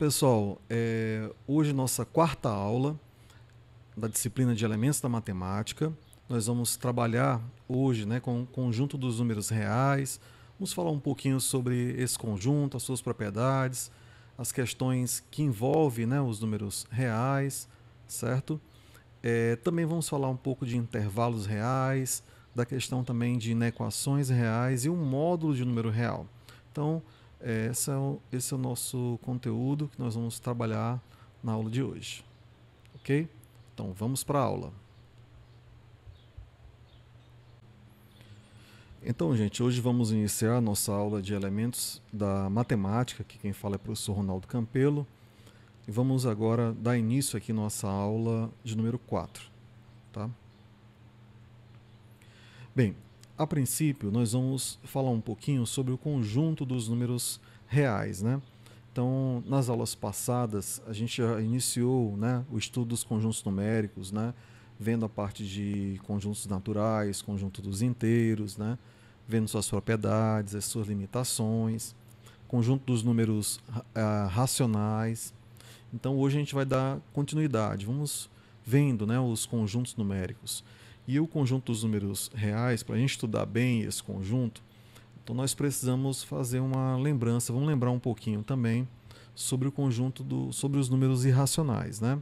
pessoal, é, hoje nossa quarta aula da disciplina de elementos da matemática. Nós vamos trabalhar hoje né, com o conjunto dos números reais. Vamos falar um pouquinho sobre esse conjunto, as suas propriedades, as questões que envolvem né, os números reais, certo? É, também vamos falar um pouco de intervalos reais, da questão também de inequações reais e um módulo de número real. Então, essa é, é esse é o nosso conteúdo que nós vamos trabalhar na aula de hoje. Ok? Então vamos para a aula. Então, gente, hoje vamos iniciar a nossa aula de elementos da matemática, que quem fala é o professor Ronaldo Campelo. E vamos agora dar início aqui nossa aula de número 4. Tá? Bem, a princípio, nós vamos falar um pouquinho sobre o conjunto dos números reais, né? Então, nas aulas passadas, a gente já iniciou né, o estudo dos conjuntos numéricos, né? Vendo a parte de conjuntos naturais, conjunto dos inteiros, né? Vendo suas propriedades, as suas limitações, conjunto dos números uh, racionais. Então, hoje a gente vai dar continuidade. Vamos vendo né, os conjuntos numéricos e o conjunto dos números reais, para a gente estudar bem esse conjunto, então nós precisamos fazer uma lembrança, vamos lembrar um pouquinho também sobre o conjunto do, sobre os números irracionais, né?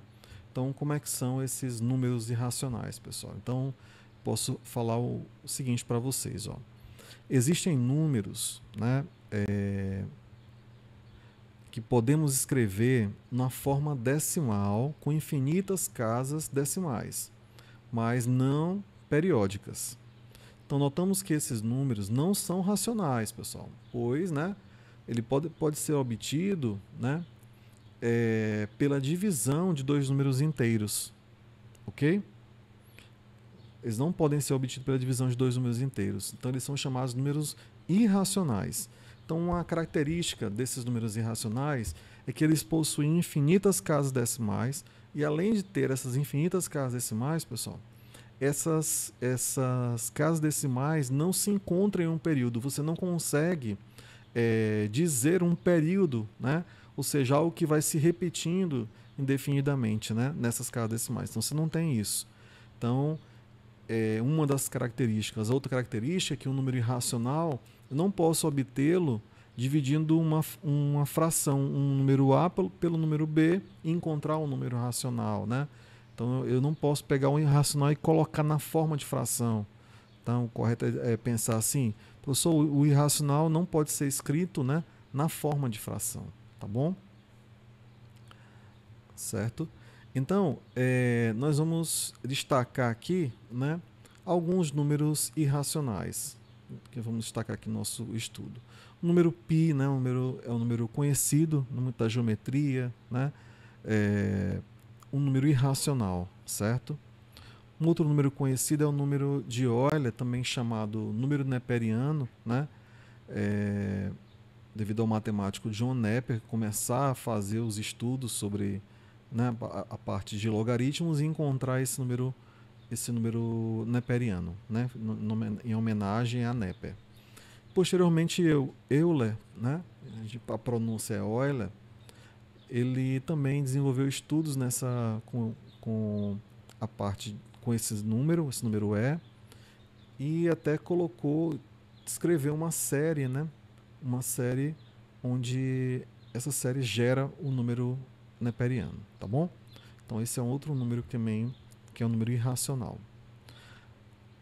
Então, como é que são esses números irracionais, pessoal? Então, posso falar o, seguinte para vocês, ó. Existem números, né, é, que podemos escrever na forma decimal com infinitas casas decimais mas não periódicas. Então notamos que esses números não são racionais, pessoal, pois né, ele pode, pode ser obtido né, é, pela divisão de dois números inteiros. Ok? Eles não podem ser obtidos pela divisão de dois números inteiros. Então eles são chamados números irracionais. Então, uma característica desses números irracionais é que eles possuem infinitas casas decimais, e além de ter essas infinitas casas decimais, pessoal, essas, essas casas decimais não se encontram em um período. Você não consegue é, dizer um período, né? ou seja, algo que vai se repetindo indefinidamente né? nessas casas decimais. Então, você não tem isso. Então, é uma das características. Outra característica é que um número irracional eu não posso obtê-lo dividindo uma, uma fração, um número A pelo, pelo número B e encontrar um número racional, né? Então eu não posso pegar um irracional e colocar na forma de fração. Então o correto é, é, pensar assim, professor, o, o irracional não pode ser escrito, né, na forma de fração, tá bom? Certo? Então, é, nós vamos destacar aqui né, alguns números irracionais que vamos destacar aqui no nosso estudo. O número π né, o número, é um número conhecido no geometria, né, é um número irracional, certo? Um outro número conhecido é o número de Euler, também chamado número neperiano, né, é, devido ao matemático John Neper começar a fazer os estudos sobre né, a, a parte de logaritmos e encontrar esse número esse número neperiano, né? em homenagem a Neper. Posteriormente, eu, Euler, né? a pronúncia é Euler, ele também desenvolveu estudos nessa com, com a parte com esses números, esse número E, e até colocou, escreveu uma série, né? Uma série onde essa série gera o número neperiano, tá bom? Então esse é um outro número que também que é um número irracional.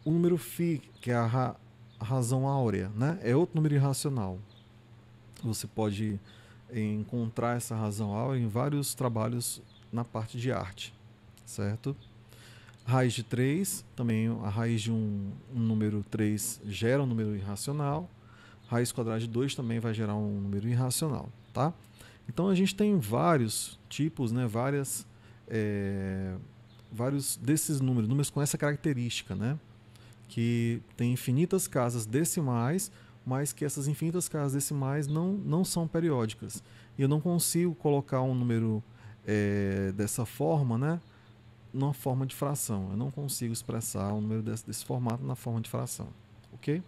O número φ, que é a, ra razão áurea, né? é outro número irracional. Você pode encontrar essa razão áurea em vários trabalhos na parte de arte, certo? Raiz de 3, também a raiz de um, um número 3 gera um número irracional. Raiz quadrada de 2 também vai gerar um número irracional, tá? Então a gente tem vários tipos, né? Várias é, vários desses números, números com essa característica, né? Que tem infinitas casas decimais, mas que essas infinitas casas decimais não, não são periódicas. E eu não consigo colocar um número é, dessa forma, né? Numa forma de fração. Eu não consigo expressar um número desse, desse formato na forma de fração. Ok?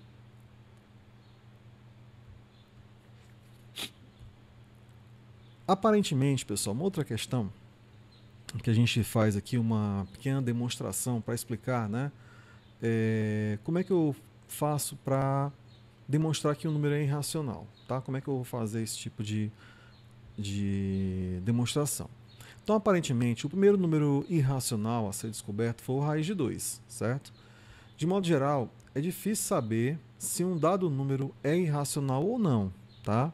Aparentemente, pessoal, uma outra questão que a gente faz aqui uma pequena demonstração para explicar, né? É, como é que eu faço para demonstrar que um número é irracional, tá? Como é que eu vou fazer esse tipo de, de demonstração? Então, aparentemente, o primeiro número irracional a ser descoberto foi o raiz de 2, certo? De modo geral, é difícil saber se um dado número é irracional ou não, tá?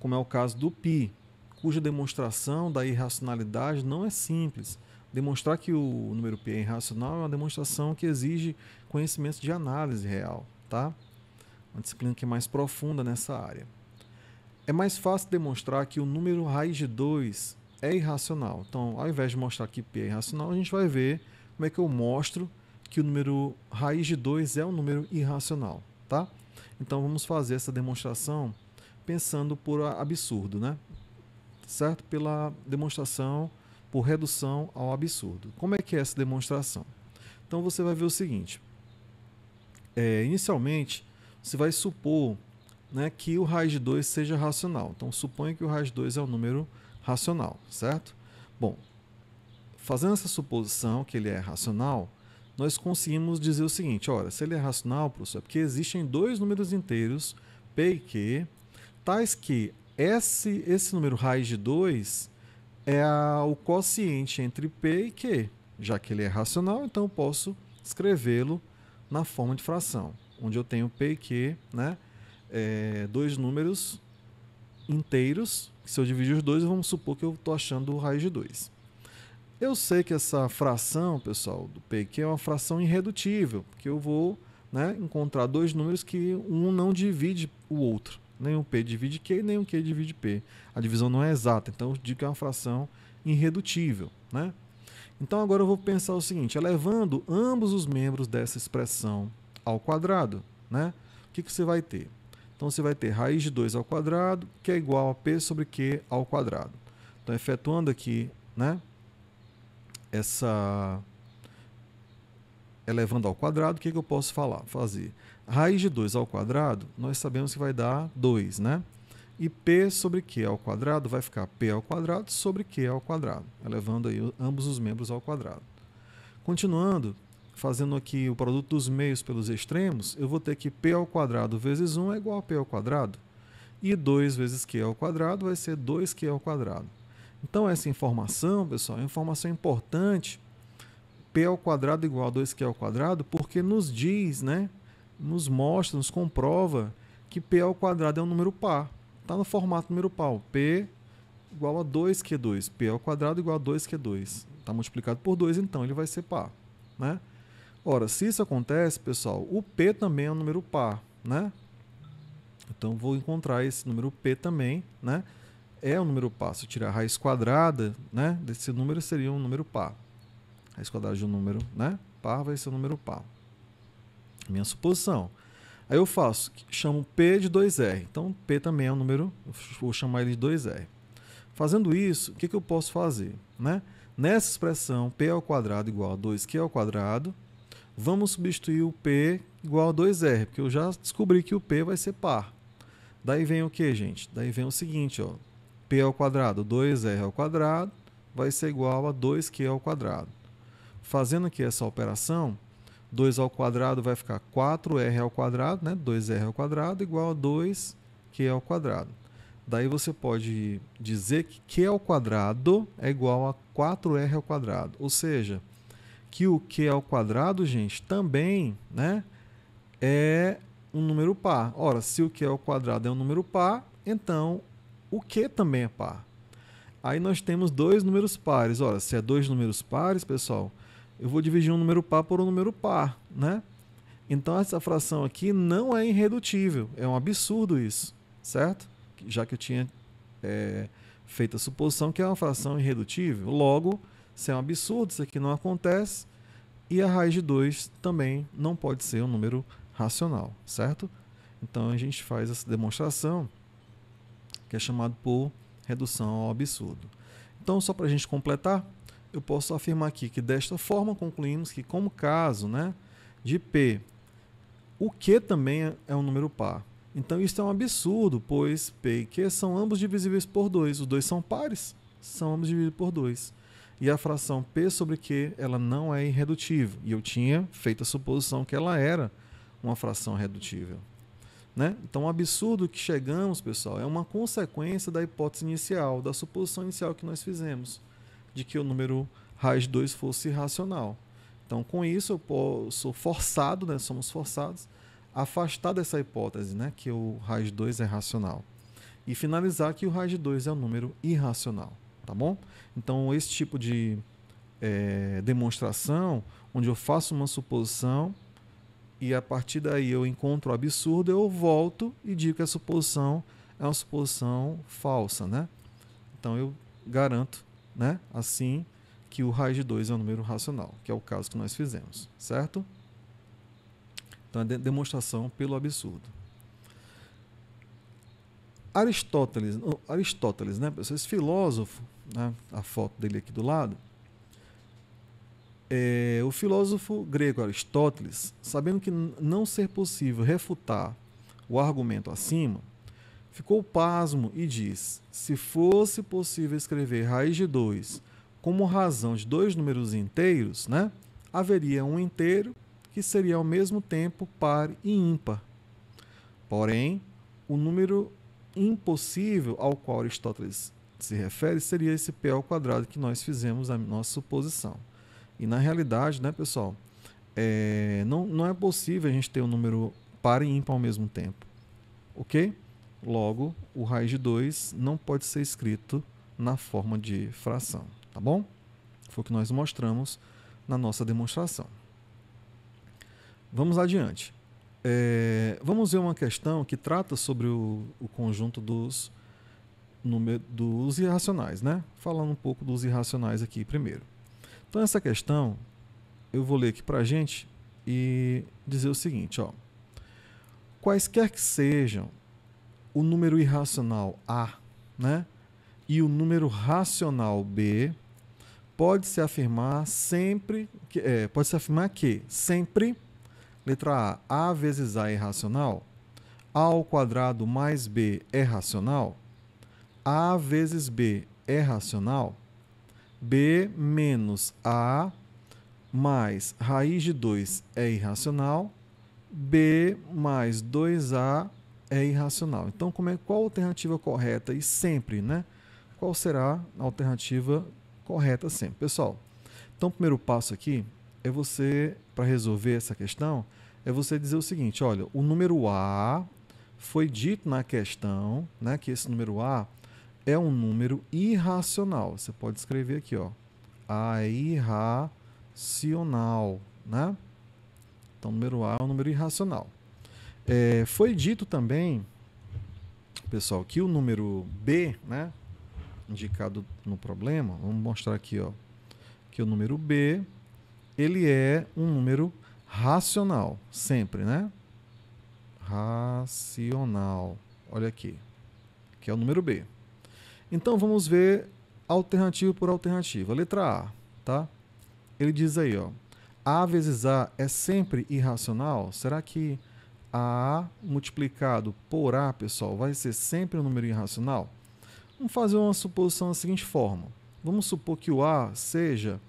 Como é o caso do π, cuja demonstração da irracionalidade não é simples. Demonstrar que o número P é irracional é uma demonstração que exige conhecimento de análise real, tá? Uma disciplina que é mais profunda nessa área. É mais fácil demonstrar que o número raiz de 2 é irracional. Então, ao invés de mostrar que P é irracional, a gente vai ver como é que eu mostro que o número raiz de 2 é um número irracional, tá? Então vamos fazer essa demonstração pensando por absurdo, né? certo? Pela demonstração por redução ao absurdo. Como é que é essa demonstração? Então você vai ver o seguinte: é, inicialmente você vai supor né, que o raiz de 2 seja racional. Então suponha que o raiz de 2 é um número racional, certo? Bom, fazendo essa suposição que ele é racional, nós conseguimos dizer o seguinte: olha, se ele é racional, professor, é porque existem dois números inteiros, P e Q, tais que esse, esse número raiz de 2 é a, o quociente entre P e Q. Já que ele é racional, então eu posso escrevê-lo na forma de fração, onde eu tenho P e Q, né? É, dois números inteiros, se eu dividir os dois, vamos supor que eu estou achando o raiz de 2. Eu sei que essa fração, pessoal, do P e Q é uma fração irredutível, porque eu vou né, encontrar dois números que um não divide o outro. Nenhum P divide Q, nenhum Q divide P. A divisão não é exata, então eu digo que é uma fração irredutível. Né? Então agora eu vou pensar o seguinte, elevando ambos os membros dessa expressão ao quadrado, né? o que, que você vai ter? Então você vai ter raiz de 2 ao quadrado, que é igual a P sobre Q ao quadrado. Então efetuando aqui né? essa elevando ao quadrado, o que, que eu posso falar? fazer? Raiz de 2 ao quadrado, nós sabemos que vai dar 2, né? E P sobre Q ao quadrado vai ficar P ao quadrado sobre Q ao quadrado, elevando aí ambos os membros ao quadrado. Continuando, fazendo aqui o produto dos meios pelos extremos, eu vou ter que P ao quadrado vezes 1 é igual a P ao quadrado. E 2 vezes Q ao quadrado vai ser 2Q ao quadrado. Então essa informação, pessoal, é informação importante. P ao quadrado igual a 2Q ao quadrado, porque nos diz, né, nos mostra, nos comprova que P ao quadrado é um número par. Está no formato número par. P igual a 2Q2. É P ao quadrado igual a 2Q2. Está é multiplicado por 2, então ele vai ser par. Né? Ora, se isso acontece, pessoal, o P também é um número par. Né? Então vou encontrar esse número P também. Né? É um número par. Se eu tirar a raiz quadrada né, desse número, seria um número par. A raiz quadrada de um número né, par vai ser um número par minha suposição. Aí eu faço, chamo P de 2R. Então, P também é um número, vou chamar ele de 2R. Fazendo isso, o que, que eu posso fazer? Né? Nessa expressão, P ao quadrado igual a 2Q ao quadrado, vamos substituir o P igual a 2R, porque eu já descobri que o P vai ser par. Daí vem o que, gente? Daí vem o seguinte, ó. P ao quadrado, 2R ao quadrado, vai ser igual a 2Q ao quadrado. Fazendo aqui essa operação, 2 ao quadrado vai ficar 4r ao quadrado, né? 2r ao quadrado igual a 2q ao quadrado. Daí você pode dizer que q ao quadrado é igual a 4r ao quadrado, ou seja, que o q ao quadrado, gente, também, né, é um número par. Ora, se o q ao quadrado é um número par, então o q também é par. Aí nós temos dois números pares. Ora, se é dois números pares, pessoal, eu vou dividir um número par por um número par, né? Então essa fração aqui não é irredutível, é um absurdo isso, certo? Já que eu tinha é, feito a suposição que é uma fração irredutível, logo, se é um absurdo, isso aqui não acontece, e a raiz de 2 também não pode ser um número racional, certo? Então a gente faz essa demonstração, que é chamado por redução ao absurdo. Então, só para a gente completar, eu posso afirmar aqui que desta forma concluímos que, como caso né, de P, o Q também é, é um número par. Então isso é um absurdo, pois P e Q são ambos divisíveis por 2. Os dois são pares, são ambos divididos por 2. E a fração P sobre Q ela não é irredutível. E eu tinha feito a suposição que ela era uma fração redutível. Né? Então, o absurdo que chegamos, pessoal, é uma consequência da hipótese inicial, da suposição inicial que nós fizemos de que o número raiz 2 fosse racional. Então, com isso, eu posso, forçado, né, somos forçados, a afastar dessa hipótese, né, que o raiz 2 é racional. E finalizar que o raiz de 2 é um número irracional, tá bom? Então, esse tipo de é, demonstração, onde eu faço uma suposição e a partir daí eu encontro o absurdo, eu volto e digo que a suposição é uma suposição falsa, né? Então, eu garanto né? Assim que o raiz de 2 é um número racional, que é o caso que nós fizemos, certo? Então, é de demonstração pelo absurdo. Aristóteles, Aristóteles, né, Esse filósofo, né, a foto dele aqui do lado, é, o filósofo grego Aristóteles, sabendo que não ser possível refutar o argumento acima, Ficou pasmo e diz: Se fosse possível escrever raiz de 2 como razão de dois números inteiros, né, haveria um inteiro que seria ao mesmo tempo par e ímpar. Porém, o número impossível ao qual Aristóteles se refere seria esse p ao quadrado que nós fizemos a nossa suposição. E na realidade, né, pessoal, é, não, não é possível a gente ter um número par e ímpar ao mesmo tempo. Ok? Logo, o raiz de 2 não pode ser escrito na forma de fração, tá bom? Foi o que nós mostramos na nossa demonstração. Vamos adiante. É, vamos ver uma questão que trata sobre o, o conjunto dos, dos irracionais, né? Falando um pouco dos irracionais aqui primeiro. Então, essa questão eu vou ler aqui para a gente e dizer o seguinte, ó. Quaisquer que sejam o número irracional A né, e o número racional B, pode-se afirmar sempre que, é, pode-se afirmar que sempre, letra A, A vezes A é irracional, A ao quadrado mais B é racional, A vezes B é racional, B menos A mais raiz de 2 é irracional, B mais 2A é irracional. Então, como é, qual a alternativa correta e sempre, né? Qual será a alternativa correta sempre? Pessoal, então o primeiro passo aqui é você, para resolver essa questão, é você dizer o seguinte: olha, o número A foi dito na questão, né? Que esse número A é um número irracional. Você pode escrever aqui, ó. A é irracional, né? Então, o número A é um número irracional. É, foi dito também, pessoal, que o número B, né, indicado no problema, vamos mostrar aqui, ó, que o número B, ele é um número racional, sempre, né? Racional. Olha aqui, que é o número B. Então vamos ver alternativa por alternativa. Letra A, tá? Ele diz aí, ó, A vezes A é sempre irracional? Será que a multiplicado por A, pessoal, vai ser sempre um número irracional? Vamos fazer uma suposição da seguinte forma. Vamos supor que o A seja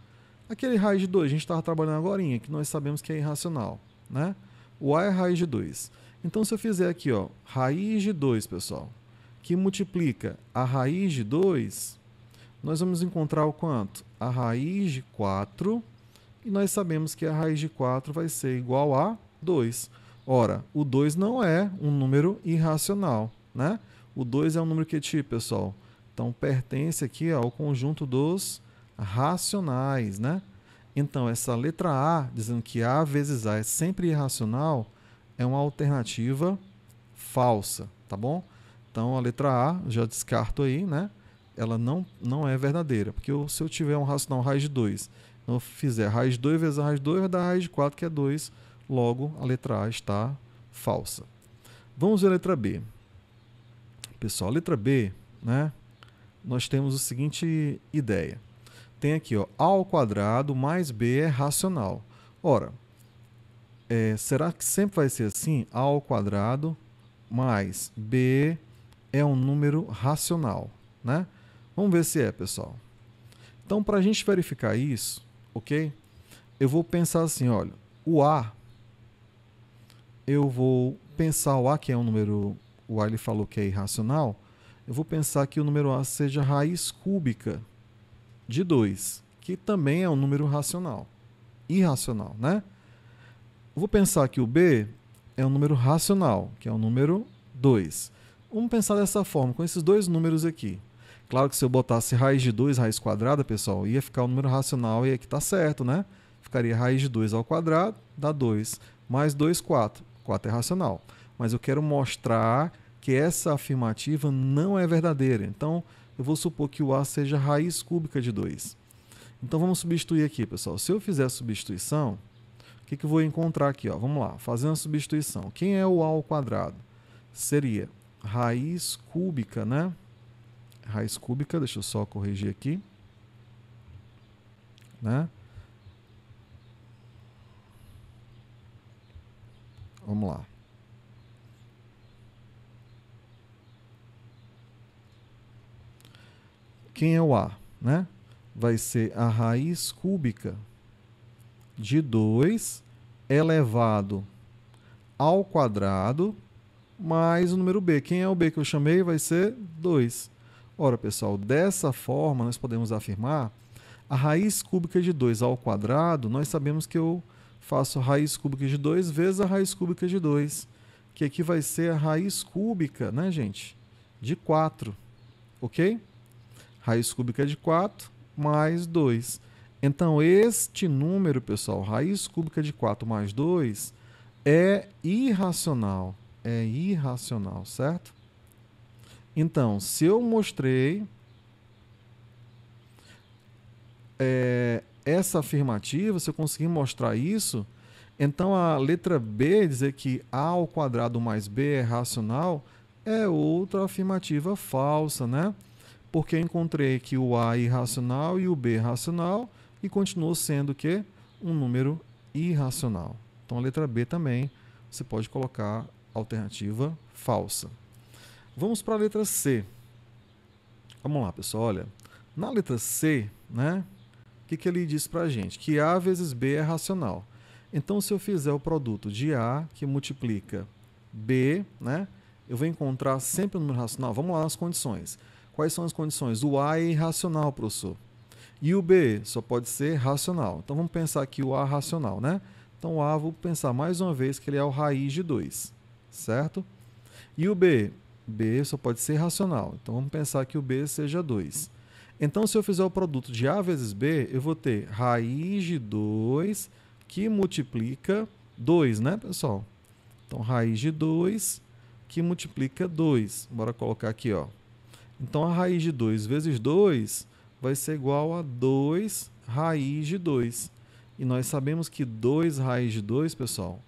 aquele raiz de 2 a gente estava trabalhando agora, que nós sabemos que é irracional. Né? O A é raiz de 2. Então, se eu fizer aqui, ó, raiz de 2, pessoal, que multiplica a raiz de 2, nós vamos encontrar o quanto? A raiz de 4, e nós sabemos que a raiz de 4 vai ser igual a 2. Ora, o 2 não é um número irracional, né? O 2 é um número que é tipo, pessoal? Então, pertence aqui ao conjunto dos racionais, né? Então, essa letra A, dizendo que A vezes A é sempre irracional, é uma alternativa falsa, tá bom? Então, a letra A, já descarto aí, né? Ela não, não é verdadeira, porque eu, se eu tiver um racional raiz de 2, eu fizer raiz de 2 vezes a raiz de 2, vai dar raiz de 4, que é 2 Logo, a letra A está falsa. Vamos ver a letra B. Pessoal, a letra B, né? Nós temos a seguinte ideia. Tem aqui, ó, A ao quadrado mais B é racional. Ora, é, será que sempre vai ser assim? A ao quadrado mais B é um número racional, né? Vamos ver se é, pessoal. Então, para a gente verificar isso, ok? Eu vou pensar assim, olha, o A eu vou pensar o A, que é um número, o A ele falou que é irracional, eu vou pensar que o número A seja raiz cúbica de 2, que também é um número racional, irracional, né? vou pensar que o B é um número racional, que é o um número 2. Vamos pensar dessa forma, com esses dois números aqui. Claro que se eu botasse raiz de 2, raiz quadrada, pessoal, ia ficar o um número racional e aqui é está certo, né? Ficaria raiz de 2 ao quadrado, dá 2, mais 2, 4. 4 é racional. Mas eu quero mostrar que essa afirmativa não é verdadeira. Então, eu vou supor que o A seja raiz cúbica de 2. Então, vamos substituir aqui, pessoal. Se eu fizer a substituição, o que, que eu vou encontrar aqui? Ó? Vamos lá, fazendo a substituição. Quem é o A ao quadrado? Seria raiz cúbica, né? Raiz cúbica, deixa eu só corrigir aqui. Né? Vamos lá. Quem é o A? Né? Vai ser a raiz cúbica de 2 elevado ao quadrado mais o número b. Quem é o b que eu chamei vai ser 2. Ora, pessoal, dessa forma nós podemos afirmar a raiz cúbica de 2 ao quadrado, nós sabemos que eu faço raiz cúbica de 2 vezes a raiz cúbica de 2, que aqui vai ser a raiz cúbica, né, gente? De 4, ok? Raiz cúbica de 4 mais 2. Então, este número, pessoal, raiz cúbica de 4 mais 2, é irracional. É irracional, certo? Então, se eu mostrei é, essa afirmativa, se eu conseguir mostrar isso, então a letra B dizer que A ao quadrado mais B é racional é outra afirmativa falsa, né? Porque eu encontrei que o A é irracional e o B é racional e continuou sendo que um número irracional. Então a letra B também você pode colocar alternativa falsa. Vamos para a letra C. Vamos lá, pessoal, olha. Na letra C, né, que, que ele diz para a gente? Que A vezes B é racional. Então, se eu fizer o produto de A, que multiplica B, né, eu vou encontrar sempre o número racional. Vamos lá nas condições. Quais são as condições? O A é irracional, professor. E o B só pode ser racional. Então, vamos pensar aqui o A racional, né? Então, o A, vou pensar mais uma vez que ele é o raiz de 2, certo? E o B? B só pode ser racional. Então, vamos pensar que o B seja 2. Então, se eu fizer o produto de A vezes B, eu vou ter raiz de 2 que multiplica 2, né, pessoal? Então, raiz de 2 que multiplica 2. Bora colocar aqui, ó. Então, a raiz de 2 vezes 2 vai ser igual a 2 raiz de 2. E nós sabemos que 2 raiz de 2, pessoal,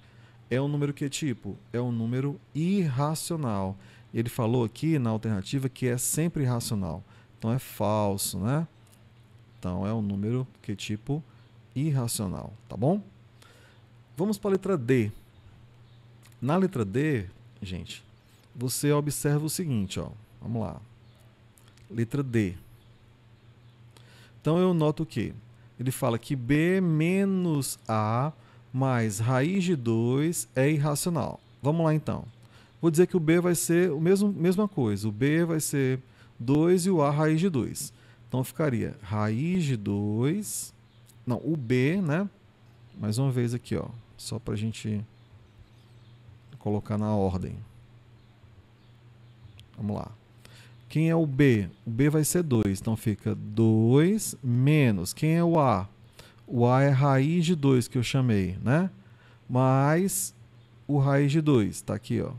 é um número que é tipo? É um número irracional. Ele falou aqui na alternativa que é sempre irracional. Então é falso, né? Então é um número que é tipo irracional, tá bom? Vamos para a letra D. Na letra D, gente, você observa o seguinte, ó. Vamos lá. Letra D. Então eu noto o que ele fala que B menos A mais raiz de 2 é irracional. Vamos lá então. Vou dizer que o B vai ser a mesmo, mesma coisa. O B vai ser 2 e o A raiz de 2. Então ficaria raiz de 2. Não, o B, né? Mais uma vez aqui, ó. Só para a gente colocar na ordem. Vamos lá. Quem é o B? O B vai ser 2. Então fica 2 menos. Quem é o A? O A é raiz de 2 que eu chamei, né? Mais o raiz de 2. Está aqui, ó.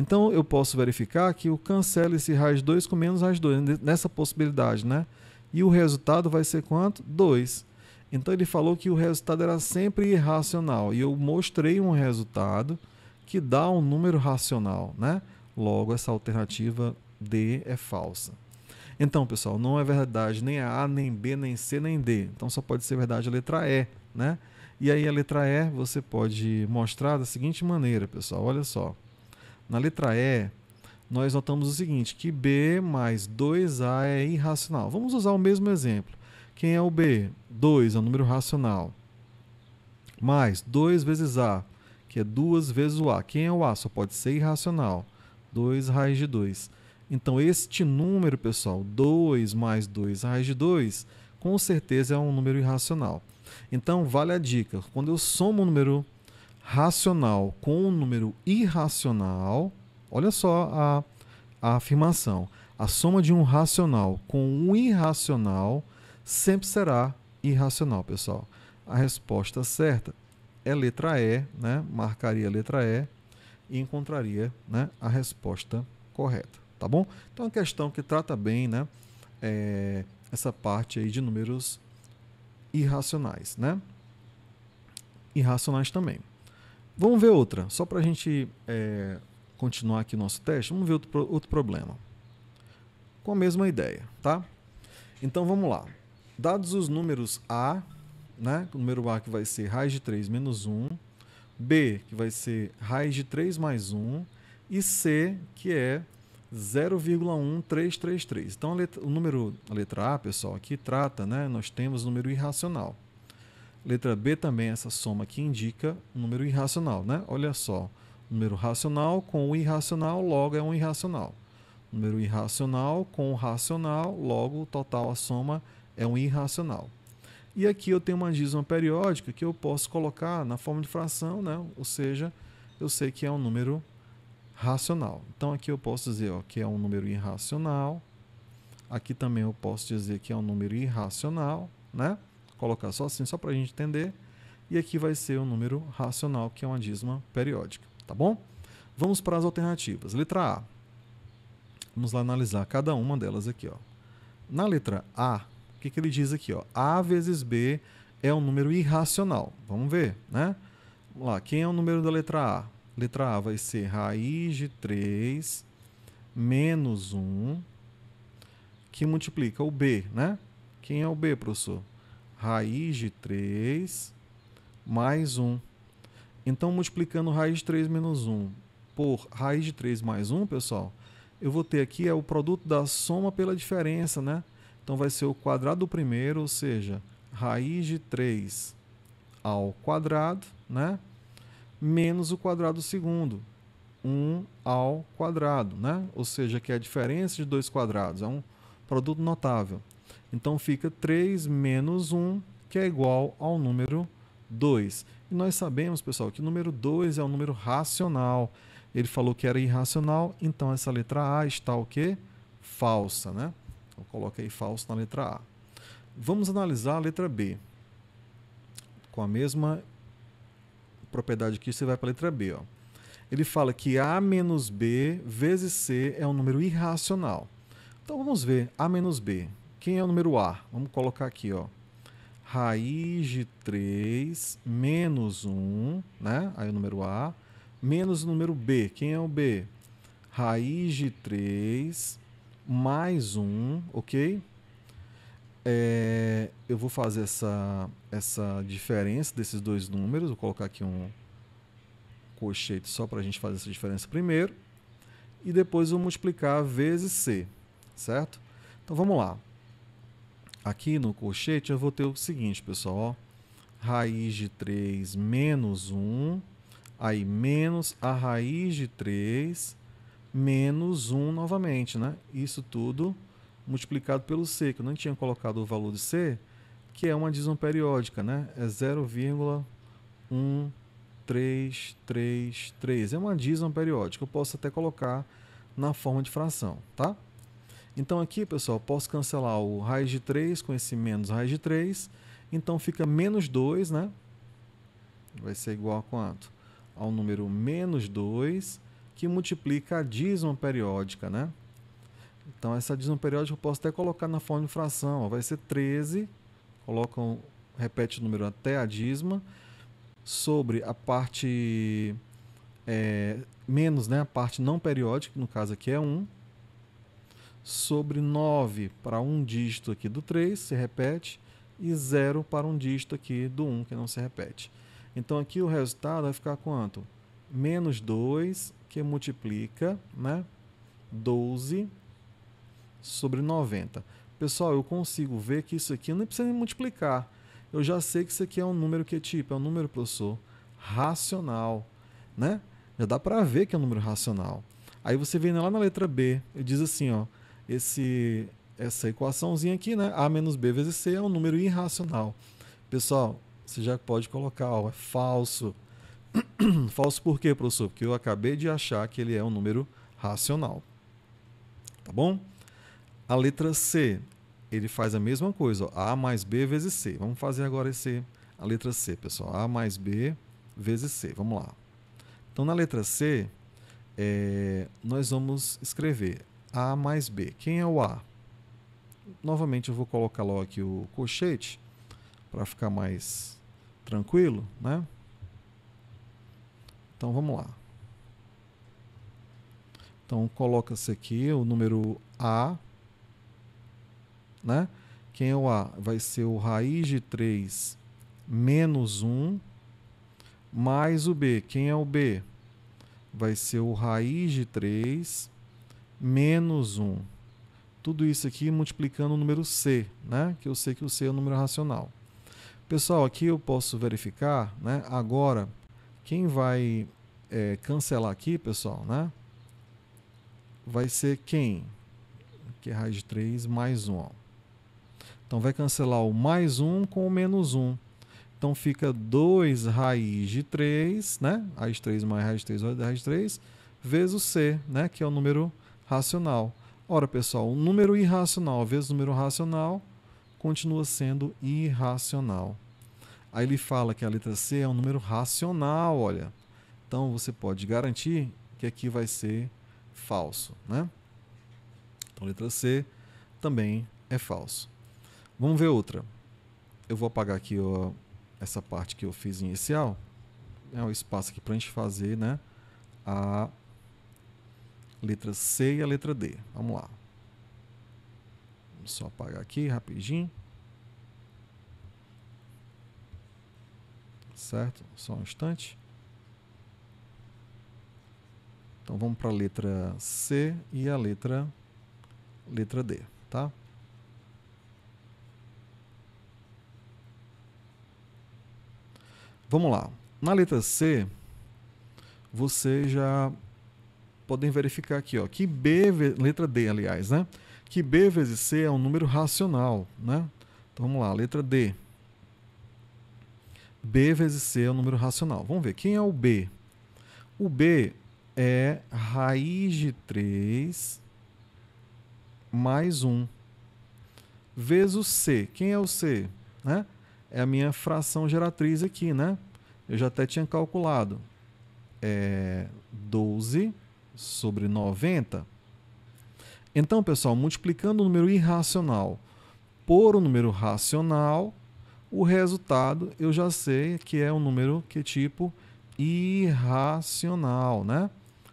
Então eu posso verificar que eu cancelo esse raiz 2 com menos raiz 2, né, nessa possibilidade, né? E o resultado vai ser quanto? 2. Então ele falou que o resultado era sempre irracional. E eu mostrei um resultado que dá um número racional, né? Logo, essa alternativa D é falsa. Então, pessoal, não é verdade nem A, nem B, nem C, nem D. Então só pode ser verdade a letra E, né? E aí a letra E você pode mostrar da seguinte maneira, pessoal. Olha só. Na letra E, nós notamos o seguinte, que B mais 2A é irracional. Vamos usar o mesmo exemplo. Quem é o B? 2 é um número racional. Mais 2 vezes A, que é 2 vezes o A. Quem é o A? Só pode ser irracional. 2 raiz de 2. Então, este número, pessoal, 2 mais 2 raiz de 2, com certeza é um número irracional. Então, vale a dica. Quando eu somo um número racional com um número irracional, olha só a, a afirmação. A soma de um racional com um irracional sempre será irracional, pessoal. A resposta certa é letra E, né? Marcaria a letra E e encontraria né, a resposta correta, tá bom? Então, é uma questão que trata bem, né? É, essa parte aí de números irracionais, né? Irracionais também. Vamos ver outra, só para a gente é, continuar aqui o nosso teste, vamos ver outro, outro problema. Com a mesma ideia, tá? Então vamos lá. Dados os números A, né? o número A que vai ser raiz de 3 menos 1, B, que vai ser raiz de 3 mais 1, e C, que é 0,1333. Então, a letra, o número, a letra A, pessoal, aqui trata, né? Nós temos número irracional. Letra B também essa soma que indica um número irracional, né? Olha só, número racional com o irracional, logo é um irracional. Número irracional com o racional, logo o total, a soma, é um irracional. E aqui eu tenho uma dízima periódica que eu posso colocar na forma de fração, né? ou seja, eu sei que é um número racional. Então aqui eu posso dizer ó, que é um número irracional. Aqui também eu posso dizer que é um número irracional. Né? colocar só assim, só para a gente entender. E aqui vai ser o um número racional, que é uma dízima periódica, tá bom? Vamos para as alternativas. Letra A. Vamos lá analisar cada uma delas aqui, ó. Na letra A, o que, que ele diz aqui, ó? A vezes B é um número irracional. Vamos ver, né? Vamos lá, quem é o número da letra A? Letra A vai ser raiz de 3 menos 1, que multiplica o B, né? Quem é o B, professor? raiz de 3 mais 1. Então, multiplicando raiz de 3 menos 1 por raiz de 3 mais 1, pessoal, eu vou ter aqui é o produto da soma pela diferença, né? Então, vai ser o quadrado do primeiro, ou seja, raiz de 3 ao quadrado, né? Menos o quadrado do segundo, 1 ao quadrado, né? Ou seja, que é a diferença de dois quadrados, é um produto notável. Então fica 3 menos 1, que é igual ao número 2. E nós sabemos, pessoal, que é o número 2 é um número racional. Ele falou que era irracional, então essa letra A está o quê? Falsa, né? Então coloca aí falso na letra A. Vamos analisar a letra B. Com a mesma propriedade que você vai para a letra B. Ó. Ele fala que A menos B vezes C é um número irracional. Então vamos ver A menos B. Quem é o número A? Vamos colocar aqui, ó. Raiz de 3 menos 1, né? Aí o número A, menos o número B. Quem é o B? Raiz de 3 mais 1, ok? É, eu vou fazer essa, essa diferença desses dois números. Vou colocar aqui um colchete só para a gente fazer essa diferença primeiro. E depois vou multiplicar vezes C, certo? Então vamos lá aqui no colchete, eu vou ter o seguinte, pessoal. Ó. Raiz de 3 menos 1, aí menos a raiz de 3, menos 1 novamente, né? Isso tudo multiplicado pelo C, que eu não tinha colocado o valor de C, que é uma dízima periódica, né? É 0,1333. É uma dízima periódica. Eu posso até colocar na forma de fração, tá? Então aqui, pessoal, posso cancelar o raiz de 3 com esse menos raiz de 3. Então fica menos 2, né? Vai ser igual a quanto? Ao número menos 2, que multiplica a dízima periódica, né? Então essa dízima periódica eu posso até colocar na forma de fração. Ó. Vai ser 13, um, repete o número até a dízima, sobre a parte é, menos, né? A parte não periódica, que no caso aqui é 1 sobre 9 para um dígito aqui do 3, se repete, e 0 para um dígito aqui do 1, que não se repete. Então aqui o resultado vai ficar quanto? Menos 2, que multiplica, né? 12 sobre 90. Pessoal, eu consigo ver que isso aqui não precisa nem multiplicar. Eu já sei que isso aqui é um número que é tipo, é um número, professor, racional, né? Já dá para ver que é um número racional. Aí você vem lá na letra B ele diz assim, ó, esse, essa equaçãozinha aqui, né? A menos B vezes C é um número irracional. Pessoal, você já pode colocar, ó, é falso. falso por quê, professor? Porque eu acabei de achar que ele é um número racional. Tá bom? A letra C, ele faz a mesma coisa, ó, A mais B vezes C. Vamos fazer agora esse, a letra C, pessoal. A mais B vezes C. Vamos lá. Então, na letra C, é, nós vamos escrever a mais B. Quem é o A? Novamente eu vou colocar logo aqui o colchete para ficar mais tranquilo, né? Então vamos lá. Então coloca-se aqui o número A, né? Quem é o A? Vai ser o raiz de 3 menos 1 mais o B. Quem é o B? Vai ser o raiz de 3 menos 1. Tudo isso aqui multiplicando o número C, né? que eu sei que o C é o número racional. Pessoal, aqui eu posso verificar, né? agora, quem vai é, cancelar aqui, pessoal, né? vai ser quem? Que é raiz de 3 mais 1. Ó. Então, vai cancelar o mais 1 com o menos 1. Então, fica 2 raiz de 3, né? raiz de 3 mais raiz de 3 vai dar raiz de 3, vezes o C, né? que é o número racional. Ora, pessoal, um número irracional vezes um número racional continua sendo irracional. Aí ele fala que a letra C é um número racional, olha. Então você pode garantir que aqui vai ser falso, né? Então letra C também é falso. Vamos ver outra. Eu vou apagar aqui ó, essa parte que eu fiz inicial. É o um espaço aqui para a gente fazer né, a letra C e a letra D. Vamos lá. Vamos só apagar aqui rapidinho. Certo? Só um instante. Então vamos para a letra C e a letra letra D, tá? Vamos lá. Na letra C, você já podem verificar aqui, ó, que B, letra D, aliás, né? Que B vezes C é um número racional, né? Então vamos lá, letra D. B vezes C é um número racional. Vamos ver, quem é o B? O B é raiz de 3 mais 1 vezes o C. Quem é o C? Né? É a minha fração geratriz aqui, né? Eu já até tinha calculado. É 12 sobre 90. Então, pessoal, multiplicando o número irracional por um número racional, o resultado eu já sei que é um número que é tipo irracional, né?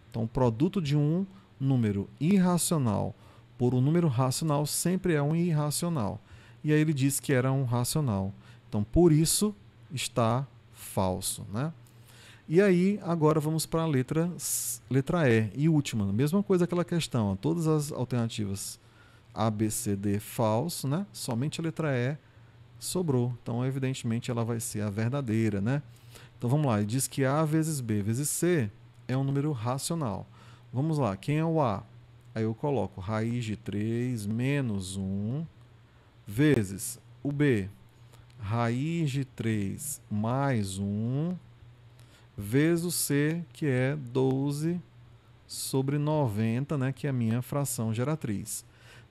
Então, o produto de um número irracional por um número racional sempre é um irracional. E aí ele disse que era um racional. Então, por isso está falso, né? E aí, agora vamos para a letra, letra E, e última. Mesma coisa aquela questão. Ó. Todas as alternativas A, B, C, D, falso, né? Somente a letra E sobrou. Então, evidentemente, ela vai ser a verdadeira, né? Então, vamos lá. Ele diz que A vezes B vezes C é um número racional. Vamos lá. Quem é o A? Aí eu coloco raiz de 3 menos 1 vezes o B. Raiz de 3 mais 1 vezes o C, que é 12 sobre 90, né, que é a minha fração geratriz.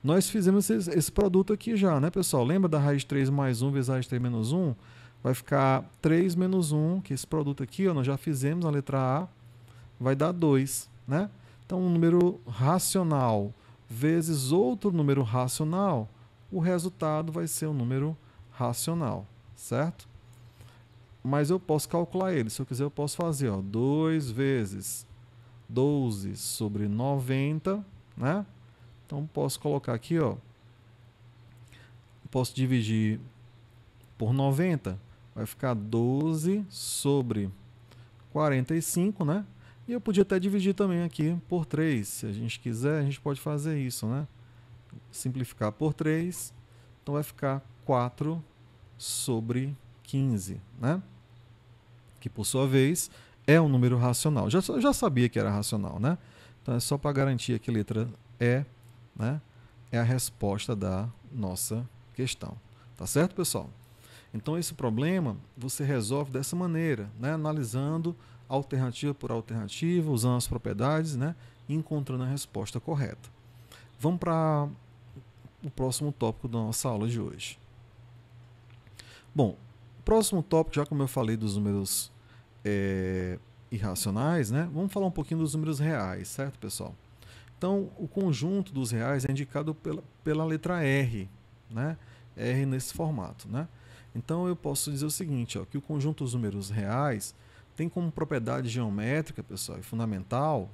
Nós fizemos esse, esse produto aqui já, né, pessoal? Lembra da raiz de 3 mais 1 vezes raiz de 3 menos 1? Vai ficar 3 menos 1, que esse produto aqui, ó, nós já fizemos a letra A, vai dar 2, né? Então, um número racional vezes outro número racional, o resultado vai ser um número racional, certo? mas eu posso calcular ele. Se eu quiser, eu posso fazer 2 vezes 12 sobre 90, né? Então, posso colocar aqui, ó, posso dividir por 90, vai ficar 12 sobre 45, né? E eu podia até dividir também aqui por 3. Se a gente quiser, a gente pode fazer isso, né? Simplificar por 3. Então vai ficar 4 sobre 45. 15, né? que por sua vez é um número racional. Já, já sabia que era racional, né? Então é só para garantir que a letra E né, é a resposta da nossa questão. Tá certo, pessoal? Então esse problema você resolve dessa maneira, né? analisando alternativa por alternativa, usando as propriedades né? e encontrando a resposta correta. Vamos para o próximo tópico da nossa aula de hoje. Bom, próximo tópico, já como eu falei dos números é, irracionais, né? Vamos falar um pouquinho dos números reais, certo, pessoal? Então, o conjunto dos reais é indicado pela, pela letra R, né? R nesse formato, né? Então, eu posso dizer o seguinte, ó, que o conjunto dos números reais tem como propriedade geométrica, pessoal, e fundamental,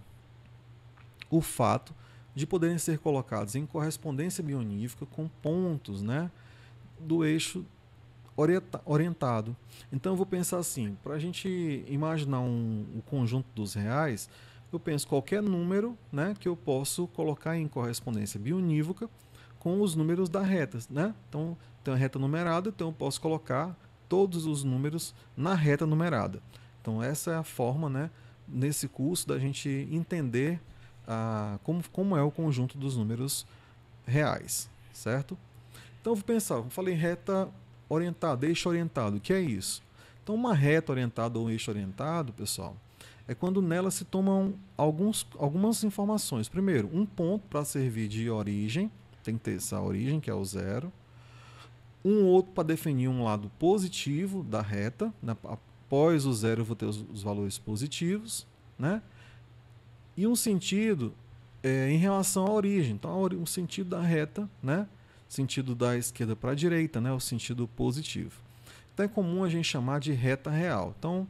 o fato de poderem ser colocados em correspondência bionífica com pontos, né? Do eixo orienta, orientado. Então eu vou pensar assim, para a gente imaginar um, o conjunto dos reais, eu penso qualquer número né, que eu posso colocar em correspondência bionívoca com os números da reta. Né? Então tem uma reta numerada, então eu posso colocar todos os números na reta numerada. Então essa é a forma, né, nesse curso, da gente entender a como, como é o conjunto dos números reais, certo? Então vou pensar, eu falei reta orientado, eixo orientado. O que é isso? Então, uma reta orientada ou um eixo orientado, pessoal, é quando nela se tomam alguns, algumas informações. Primeiro, um ponto para servir de origem, tem que ter essa origem, que é o zero. Um outro para definir um lado positivo da reta. Né? após o zero, eu vou ter os, os valores positivos. Né? E um sentido é, em relação à origem. Então, um sentido da reta, né? sentido da esquerda para a direita, né? o sentido positivo. Então é comum a gente chamar de reta real. Então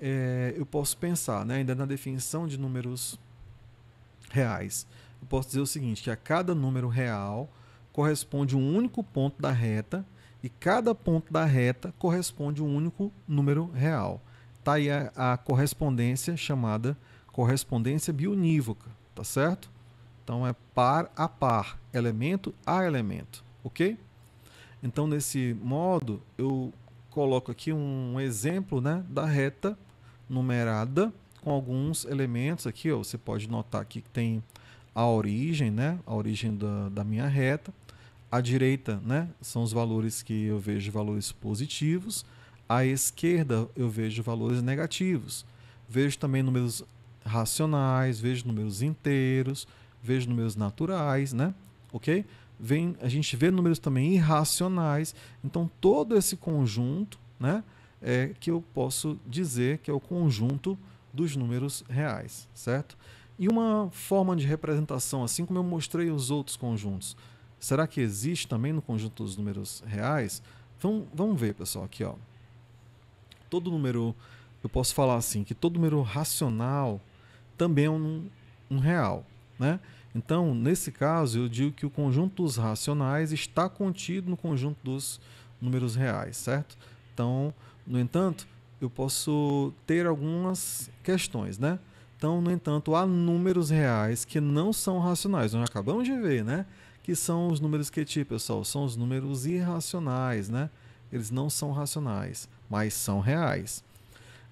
é, eu posso pensar, né? ainda na definição de números reais, eu posso dizer o seguinte: que a cada número real corresponde um único ponto da reta e cada ponto da reta corresponde um único número real. Está aí a, a correspondência chamada correspondência bionívoca, tá certo? Então é par a par, elemento a elemento, ok? Então nesse modo eu coloco aqui um exemplo né, da reta numerada com alguns elementos aqui, ó, você pode notar aqui que tem a origem, né, a origem da, da minha reta, à direita né, são os valores que eu vejo valores positivos, à esquerda eu vejo valores negativos, vejo também números racionais, vejo números inteiros, vejo números naturais, né? Ok? Vem, a gente vê números também irracionais. Então, todo esse conjunto, né? É que eu posso dizer que é o conjunto dos números reais, certo? E uma forma de representação, assim como eu mostrei os outros conjuntos, será que existe também no conjunto dos números reais? Vamos, vamos ver, pessoal, aqui, ó. Todo número, eu posso falar assim, que todo número racional também é um, um real, né? Então, nesse caso, eu digo que o conjunto dos racionais está contido no conjunto dos números reais, certo? Então, no entanto, eu posso ter algumas questões, né? Então, no entanto, há números reais que não são racionais. Nós acabamos de ver, né? Que são os números que tipo, pessoal? São os números irracionais, né? Eles não são racionais, mas são reais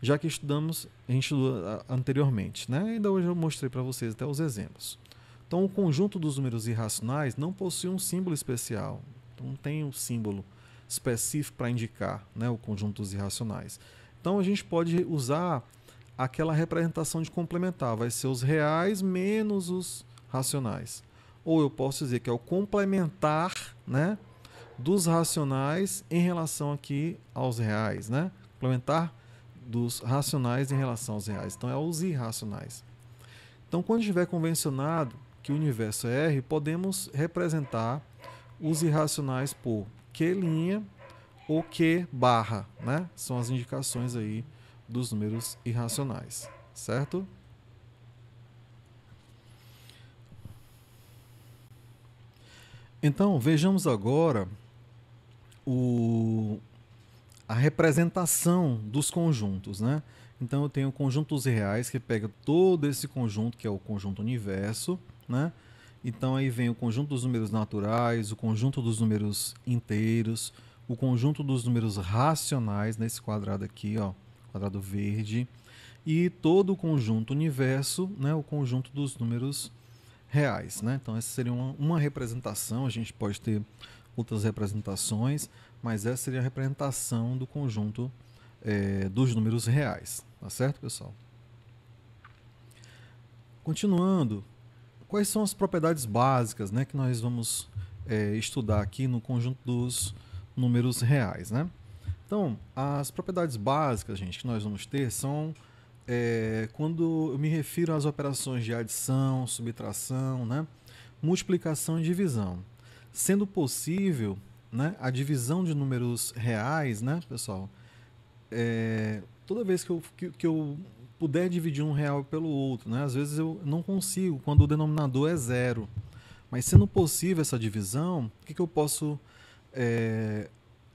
já que estudamos, a gente estudou anteriormente, né? Ainda hoje eu mostrei para vocês até os exemplos. Então, o conjunto dos números irracionais não possui um símbolo especial, então, não tem um símbolo específico para indicar né, o conjunto dos irracionais. Então, a gente pode usar aquela representação de complementar, vai ser os reais menos os racionais. Ou eu posso dizer que é o complementar né, dos racionais em relação aqui aos reais, né? Complementar dos racionais em relação aos reais. Então, é os irracionais. Então, quando estiver convencionado que o universo é R, podemos representar os irracionais por Q linha ou Q barra, né? São as indicações aí dos números irracionais, certo? Então, vejamos agora o, a representação dos conjuntos, né? Então eu tenho conjuntos reais que pega todo esse conjunto que é o conjunto universo, né? Então aí vem o conjunto dos números naturais, o conjunto dos números inteiros, o conjunto dos números racionais nesse quadrado aqui, ó, quadrado verde, e todo o conjunto universo, né, o conjunto dos números reais, né? Então essa seria uma, uma representação, a gente pode ter outras representações mas essa seria a representação do conjunto é, dos números reais. Tá certo, pessoal? Continuando, quais são as propriedades básicas né, que nós vamos é, estudar aqui no conjunto dos números reais? Né? Então, as propriedades básicas, gente, que nós vamos ter são é, quando eu me refiro às operações de adição, subtração, né, multiplicação e divisão. Sendo possível, né? A divisão de números reais, né, pessoal? É, toda vez que eu, que, que, eu puder dividir um real pelo outro, né? Às vezes eu não consigo quando o denominador é zero. Mas sendo possível essa divisão, o que, que eu posso é,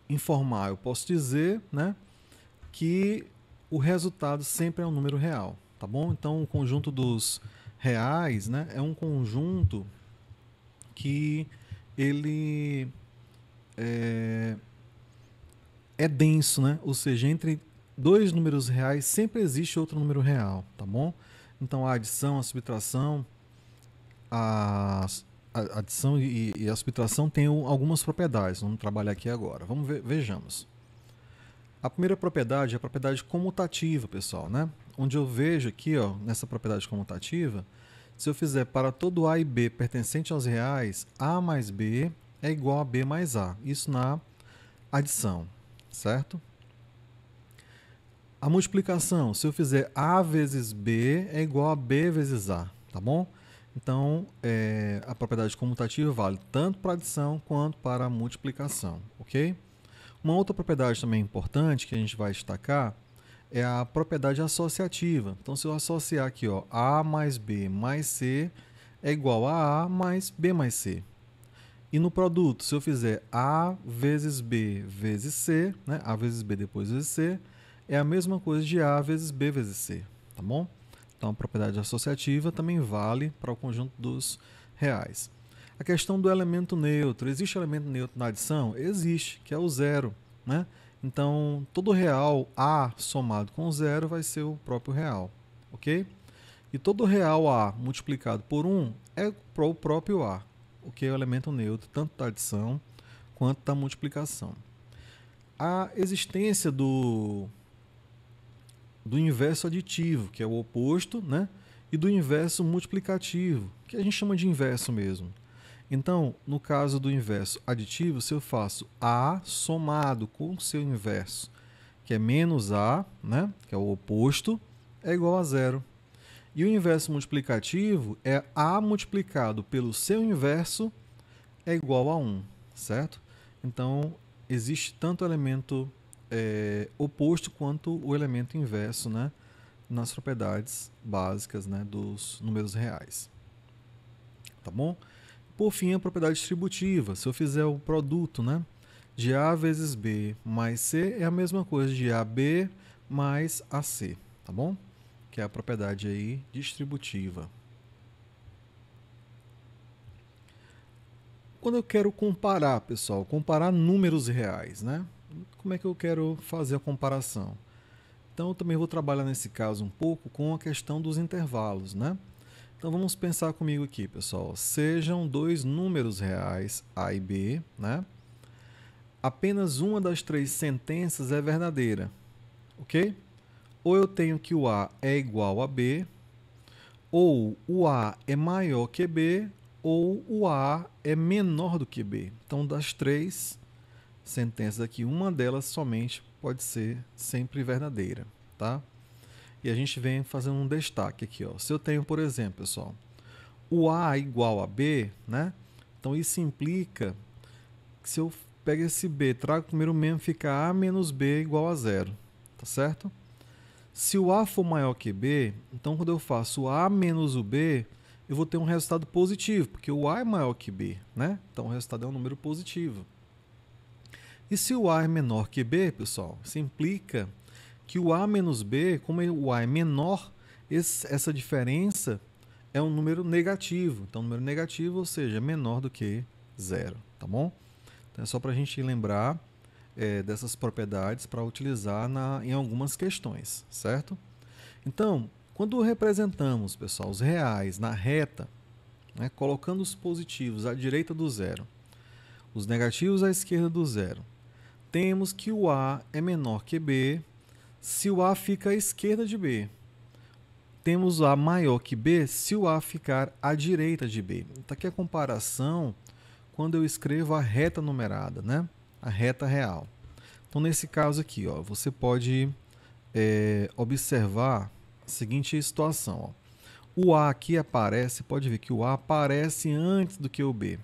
informar? Eu posso dizer, né, que o resultado sempre é um número real, tá bom? Então o conjunto dos reais, né, é um conjunto que ele é, é denso, né? Ou seja, entre dois números reais sempre existe outro número real, tá bom? Então a adição, a subtração, a, a adição e, e, a subtração têm algumas propriedades. Vamos trabalhar aqui agora. Vamos ver, vejamos. A primeira propriedade é a propriedade comutativa, pessoal, né? Onde eu vejo aqui, ó, nessa propriedade comutativa, se eu fizer para todo a e b pertencente aos reais, a mais b é igual a B mais A. Isso na adição, certo? A multiplicação, se eu fizer A vezes B, é igual a B vezes A, tá bom? Então, é, a propriedade comutativa vale tanto para adição quanto para multiplicação, ok? Uma outra propriedade também importante que a gente vai destacar é a propriedade associativa. Então, se eu associar aqui ó, A mais B mais C é igual a A mais B mais C. E no produto, se eu fizer A vezes B vezes C, né? A vezes B depois vezes C, é a mesma coisa de A vezes B vezes C, tá bom? Então, a propriedade associativa também vale para o conjunto dos reais. A questão do elemento neutro. Existe elemento neutro na adição? Existe, que é o zero, né? Então, todo real A somado com zero vai ser o próprio real, ok? E todo real A multiplicado por 1 um é o próprio A, o que é o elemento neutro, tanto da adição quanto da multiplicação. A existência do, do inverso aditivo, que é o oposto, né? e do inverso multiplicativo, que a gente chama de inverso mesmo. Então, no caso do inverso aditivo, se eu faço A somado com o seu inverso, que é menos A, né? que é o oposto, é igual a zero. E o inverso multiplicativo é A multiplicado pelo seu inverso é igual a 1, certo? Então, existe tanto o elemento é, oposto quanto o elemento inverso né, nas propriedades básicas né, dos números reais. Tá bom? Por fim, a propriedade distributiva. Se eu fizer o produto né, de A vezes B mais C, é a mesma coisa de AB mais AC. Tá bom? que é a propriedade aí distributiva. Quando eu quero comparar, pessoal, comparar números reais, né? Como é que eu quero fazer a comparação? Então, eu também vou trabalhar nesse caso um pouco com a questão dos intervalos, né? Então, vamos pensar comigo aqui, pessoal. Sejam dois números reais, A e B, né? Apenas uma das três sentenças é verdadeira, ok? ou eu tenho que o A é igual a B, ou o A é maior que B, ou o A é menor do que B. Então, das três sentenças aqui, uma delas somente pode ser sempre verdadeira, tá? E a gente vem fazendo um destaque aqui, ó. Se eu tenho, por exemplo, pessoal, o A é igual a B, né? Então, isso implica que se eu pego esse B, trago primeiro mesmo, fica A menos B igual a zero, tá certo? Se o A for maior que B, então quando eu faço A menos o B, eu vou ter um resultado positivo, porque o A é maior que B, né? Então o resultado é um número positivo. E se o A é menor que B, pessoal, isso implica que o A menos B, como o A é menor, esse, essa diferença é um número negativo. Então, número negativo, ou seja, menor do que zero, tá bom? Então é só para a gente lembrar é, dessas propriedades para utilizar na, em algumas questões, certo? Então, quando representamos, pessoal, os reais na reta, né, colocando os positivos à direita do zero, os negativos à esquerda do zero, temos que o A é menor que B se o A fica à esquerda de B. Temos A maior que B se o A ficar à direita de B. Está então, aqui é a comparação quando eu escrevo a reta numerada, né? a reta real. Então, nesse caso aqui, ó, você pode é, observar a seguinte situação. Ó. O A aqui aparece, pode ver que o A aparece antes do que o B.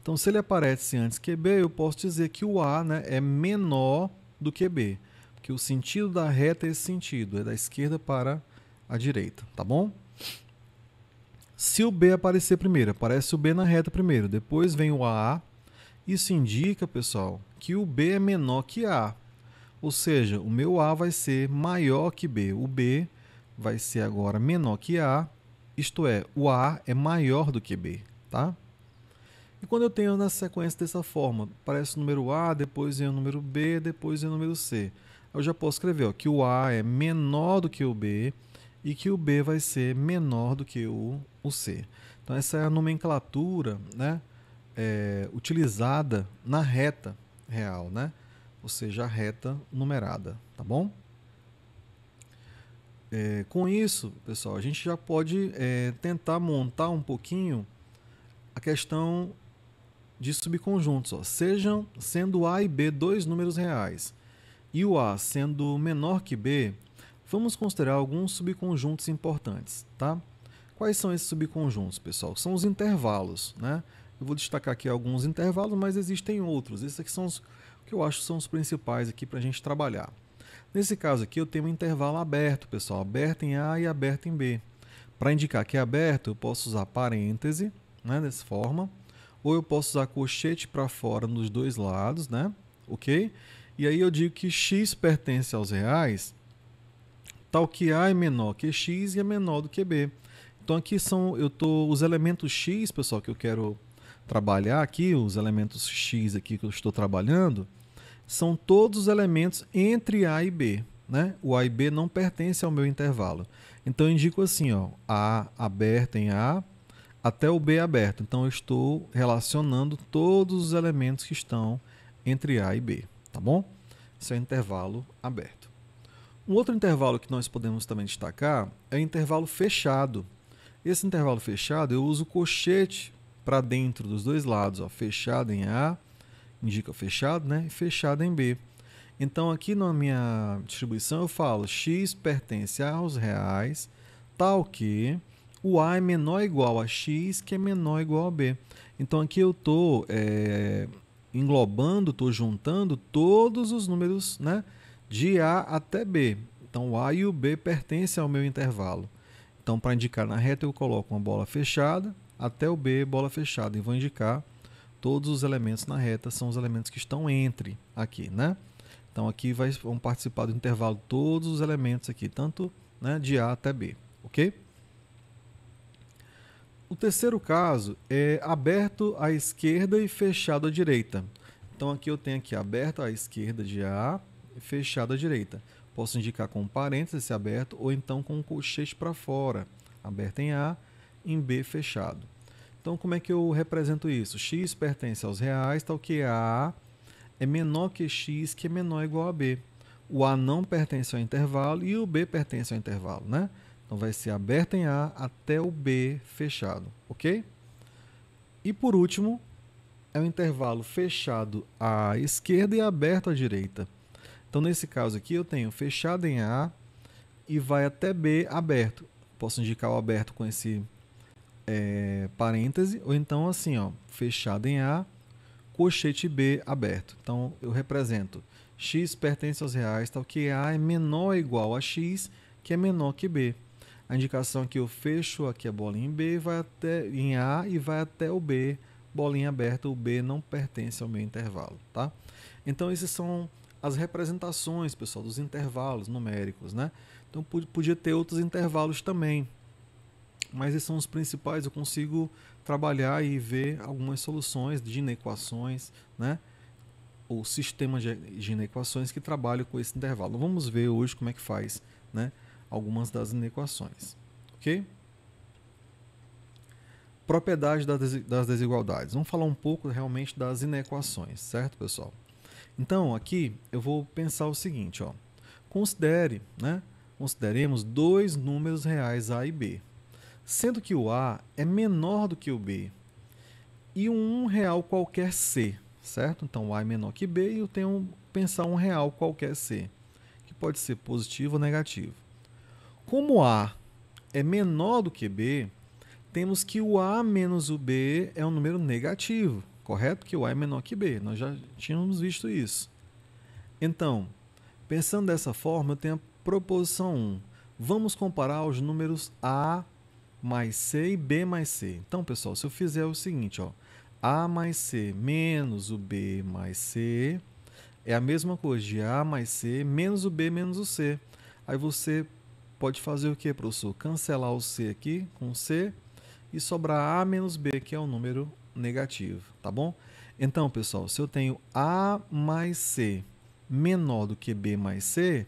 Então, se ele aparece antes que B, eu posso dizer que o A né, é menor do que B. Porque o sentido da reta é esse sentido, é da esquerda para a direita, tá bom? Se o B aparecer primeiro, aparece o B na reta primeiro, depois vem o A. Isso indica, pessoal, que o B é menor que A. Ou seja, o meu A vai ser maior que B. O B vai ser agora menor que A, isto é, o A é maior do que B, tá? E quando eu tenho na sequência dessa forma, aparece o número A, depois vem o número B, depois vem o número C. Eu já posso escrever ó, que o A é menor do que o B e que o B vai ser menor do que o, o C. Então, essa é a nomenclatura né, é, utilizada na reta real, né? Ou seja, a reta numerada, tá bom? É, com isso, pessoal, a gente já pode é, tentar montar um pouquinho a questão de subconjuntos. Ó. Sejam sendo A e B dois números reais e o A sendo menor que B, vamos considerar alguns subconjuntos importantes, tá? Quais são esses subconjuntos, pessoal? São os intervalos, né? Eu vou destacar aqui alguns intervalos, mas existem outros. Esses aqui são os que eu acho são os principais aqui para a gente trabalhar. Nesse caso aqui, eu tenho um intervalo aberto, pessoal, aberto em A e aberto em B. Para indicar que é aberto, eu posso usar parêntese, né, dessa forma, ou eu posso usar colchete para fora nos dois lados, né, ok? E aí eu digo que x pertence aos reais, tal que A é menor que x e é menor do que B. Então aqui são, eu tô, os elementos x, pessoal, que eu quero trabalhar aqui, os elementos X aqui que eu estou trabalhando, são todos os elementos entre A e B. Né? O A e B não pertence ao meu intervalo. Então eu indico assim, ó, A aberto em A até o B aberto. Então eu estou relacionando todos os elementos que estão entre A e B, tá bom? Esse é o intervalo aberto. Um outro intervalo que nós podemos também destacar é o intervalo fechado. Esse intervalo fechado eu uso o colchete para dentro dos dois lados, ó, fechado em A, indica fechado, né? E fechado em B. Então aqui na minha distribuição eu falo x pertence aos reais, tal que o A é menor ou igual a x, que é menor ou igual a B. Então aqui eu estou é, englobando, estou juntando todos os números né, de A até B. Então o A e o B pertencem ao meu intervalo. Então para indicar na reta eu coloco uma bola fechada, até o B, bola fechada, e vou indicar todos os elementos na reta, são os elementos que estão entre aqui, né? Então aqui vai, vão participar do intervalo todos os elementos aqui, tanto né, de A até B, ok? O terceiro caso é aberto à esquerda e fechado à direita. Então aqui eu tenho aqui aberto à esquerda de A e fechado à direita. Posso indicar com parênteses esse aberto ou então com o colchete para fora. Aberto em A, em B fechado. Então, como é que eu represento isso? X pertence aos reais, tal que é A é menor que X, que é menor ou igual a B. O A não pertence ao intervalo e o B pertence ao intervalo, né? Então, vai ser aberto em A até o B fechado, ok? E por último, é o intervalo fechado à esquerda e aberto à direita. Então, nesse caso aqui, eu tenho fechado em A e vai até B aberto. Posso indicar o aberto com esse é, parêntese, ou então assim, ó, fechado em A, colchete B aberto. Então, eu represento x pertence aos reais, tal que A é menor ou igual a x, que é menor que B. A indicação é que eu fecho aqui a é bolinha em B, vai até em A e vai até o B, bolinha aberta, o B não pertence ao meu intervalo, tá? Então, esses são as representações, pessoal, dos intervalos numéricos, né? Então, podia ter outros intervalos também, mas esses são os principais. Eu consigo trabalhar e ver algumas soluções de inequações, né? ou sistemas de inequações que trabalham com esse intervalo. Vamos ver hoje como é que faz né? algumas das inequações. Ok? Propriedade das desigualdades. Vamos falar um pouco realmente das inequações, certo, pessoal? Então, aqui eu vou pensar o seguinte, ó. Considere, né? Consideremos dois números reais A e B, sendo que o A é menor do que o B. E um real qualquer C, certo? Então o A é menor que B e eu tenho pensar um real qualquer C, que pode ser positivo ou negativo. Como A é menor do que B, temos que o A menos o B é um número negativo, correto? Que o A é menor que B, nós já tínhamos visto isso. Então, pensando dessa forma, eu tenho a proposição 1. Vamos comparar os números A mais C e B mais C. Então, pessoal, se eu fizer o seguinte, ó, A mais C menos o B mais C é a mesma coisa de A mais C menos o B menos o C. Aí você pode fazer o que, professor? Cancelar o C aqui com C e sobrar A menos B, que é o número negativo, tá bom? Então, pessoal, se eu tenho A mais C menor do que B mais C,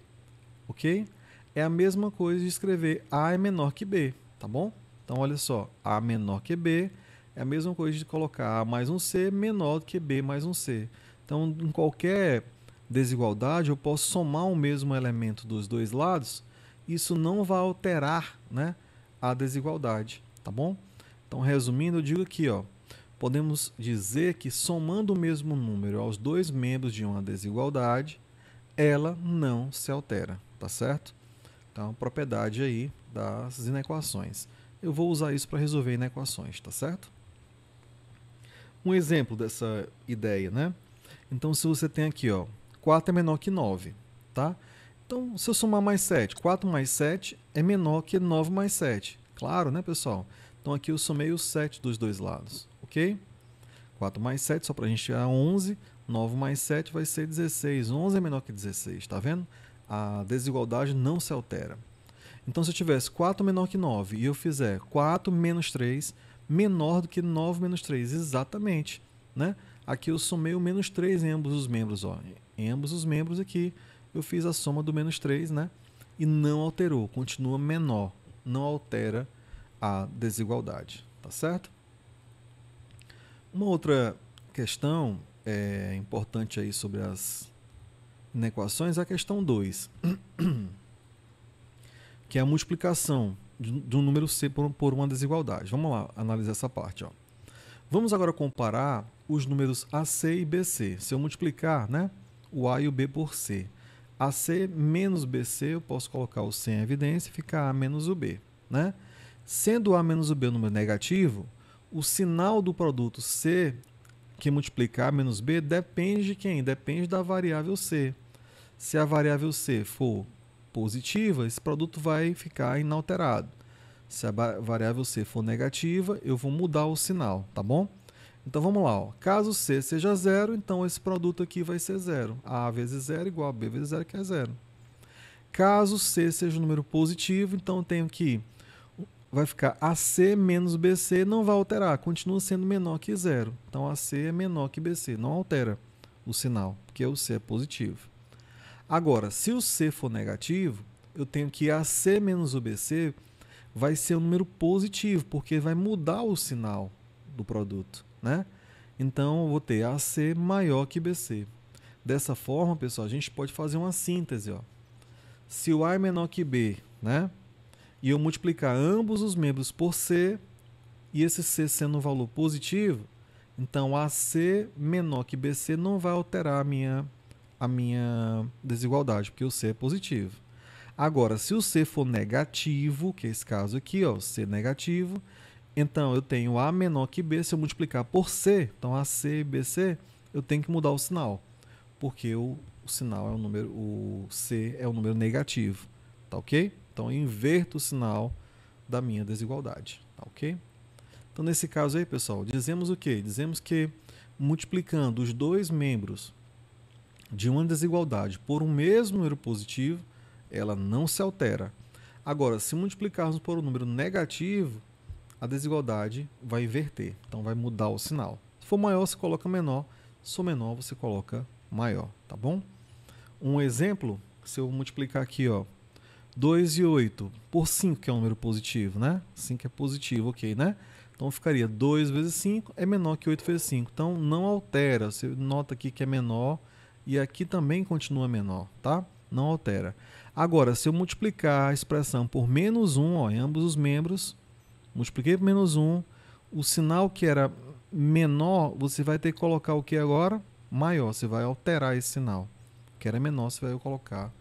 ok? É a mesma coisa de escrever A é menor que B, tá bom? Então, olha só, A menor que B é a mesma coisa de colocar A mais um C menor do que B mais um C. Então, em qualquer desigualdade, eu posso somar o mesmo elemento dos dois lados, isso não vai alterar né, a desigualdade, tá bom? Então, resumindo, eu digo aqui, ó, podemos dizer que somando o mesmo número aos dois membros de uma desigualdade, ela não se altera, tá certo? Então, propriedade aí das inequações eu vou usar isso para resolver inequações, tá certo? Um exemplo dessa ideia, né? Então, se você tem aqui, ó, 4 é menor que 9, tá? Então, se eu somar mais 7, 4 mais 7 é menor que 9 mais 7. Claro, né, pessoal? Então, aqui eu somei o 7 dos dois lados, ok? 4 mais 7, só para a gente tirar 11. 9 mais 7 vai ser 16. 11 é menor que 16, tá vendo? A desigualdade não se altera. Então, se eu tivesse 4 menor que 9 e eu fizer 4 menos 3 menor do que 9 menos 3, exatamente. Né? Aqui eu somei o menos 3 em ambos os membros. Ó. Em ambos os membros aqui eu fiz a soma do menos 3 né? e não alterou, continua menor, não altera a desigualdade. Tá certo? Uma outra questão é importante aí sobre as inequações é a questão 2. que é a multiplicação do número C por, uma desigualdade. Vamos lá analisar essa parte. Ó. Vamos agora comparar os números AC e BC. Se eu multiplicar né, o A e o B por C, AC menos BC, eu posso colocar o C em evidência e ficar A menos o B. Né? Sendo A menos o B um número negativo, o sinal do produto C, que multiplica A menos B, depende de quem? Depende da variável C. Se a variável C for positiva, esse produto vai ficar inalterado. Se a variável C for negativa, eu vou mudar o sinal, tá bom? Então vamos lá, ó. caso C seja zero, então esse produto aqui vai ser zero. A vezes zero igual a B vezes zero, que é zero. Caso C seja um número positivo, então eu tenho que vai ficar AC menos BC, não vai alterar, continua sendo menor que zero. Então AC é menor que BC, não altera o sinal, porque o C é positivo. Agora, se o C for negativo, eu tenho que AC menos o BC vai ser um número positivo, porque vai mudar o sinal do produto, né? Então, eu vou ter AC maior que BC. Dessa forma, pessoal, a gente pode fazer uma síntese, ó. Se o A é menor que B, né? E eu multiplicar ambos os membros por C, e esse C sendo um valor positivo, então AC menor que BC não vai alterar a minha a minha desigualdade, porque o C é positivo. Agora, se o C for negativo, que é esse caso aqui, ó, C negativo, então eu tenho A menor que B, se eu multiplicar por C, então AC e BC, eu tenho que mudar o sinal, porque o, o sinal é o número, o C é o número negativo, tá ok? Então eu inverto o sinal da minha desigualdade, tá ok? Então nesse caso aí, pessoal, dizemos o quê? Dizemos que multiplicando os dois membros de uma desigualdade por um mesmo número positivo, ela não se altera. Agora, se multiplicarmos por um número negativo, a desigualdade vai inverter, então vai mudar o sinal. Se for maior, você coloca menor, se for menor, você coloca maior, tá bom? Um exemplo, se eu multiplicar aqui, ó, 2 e 8 por 5, que é um número positivo, né? 5 é positivo, ok, né? Então ficaria 2 vezes 5 é menor que 8 vezes 5. Então não altera. Você nota aqui que é menor e aqui também continua menor, tá? Não altera. Agora, se eu multiplicar a expressão por menos 1 ó, em ambos os membros, multipliquei por menos 1, o sinal que era menor, você vai ter que colocar o que agora? Maior. Você vai alterar esse sinal. Que era menor, você vai colocar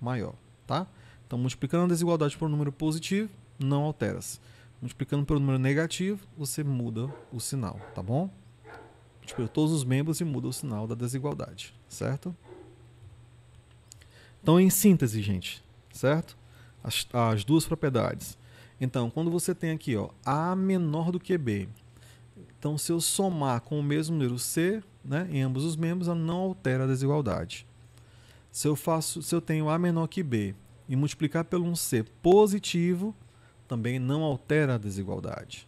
maior. Tá? Então, multiplicando a desigualdade por um número positivo, não altera-se. Multiplicando por um número negativo, você muda o sinal. Tá bom? escolheu tipo, todos os membros e muda o sinal da desigualdade, certo? Então, em síntese, gente, certo? As, as duas propriedades. Então, quando você tem aqui ó, A menor do que B, então se eu somar com o mesmo número C, né, em ambos os membros, ela não altera a desigualdade. Se eu, faço, se eu tenho A menor que B e multiplicar pelo um C positivo, também não altera a desigualdade.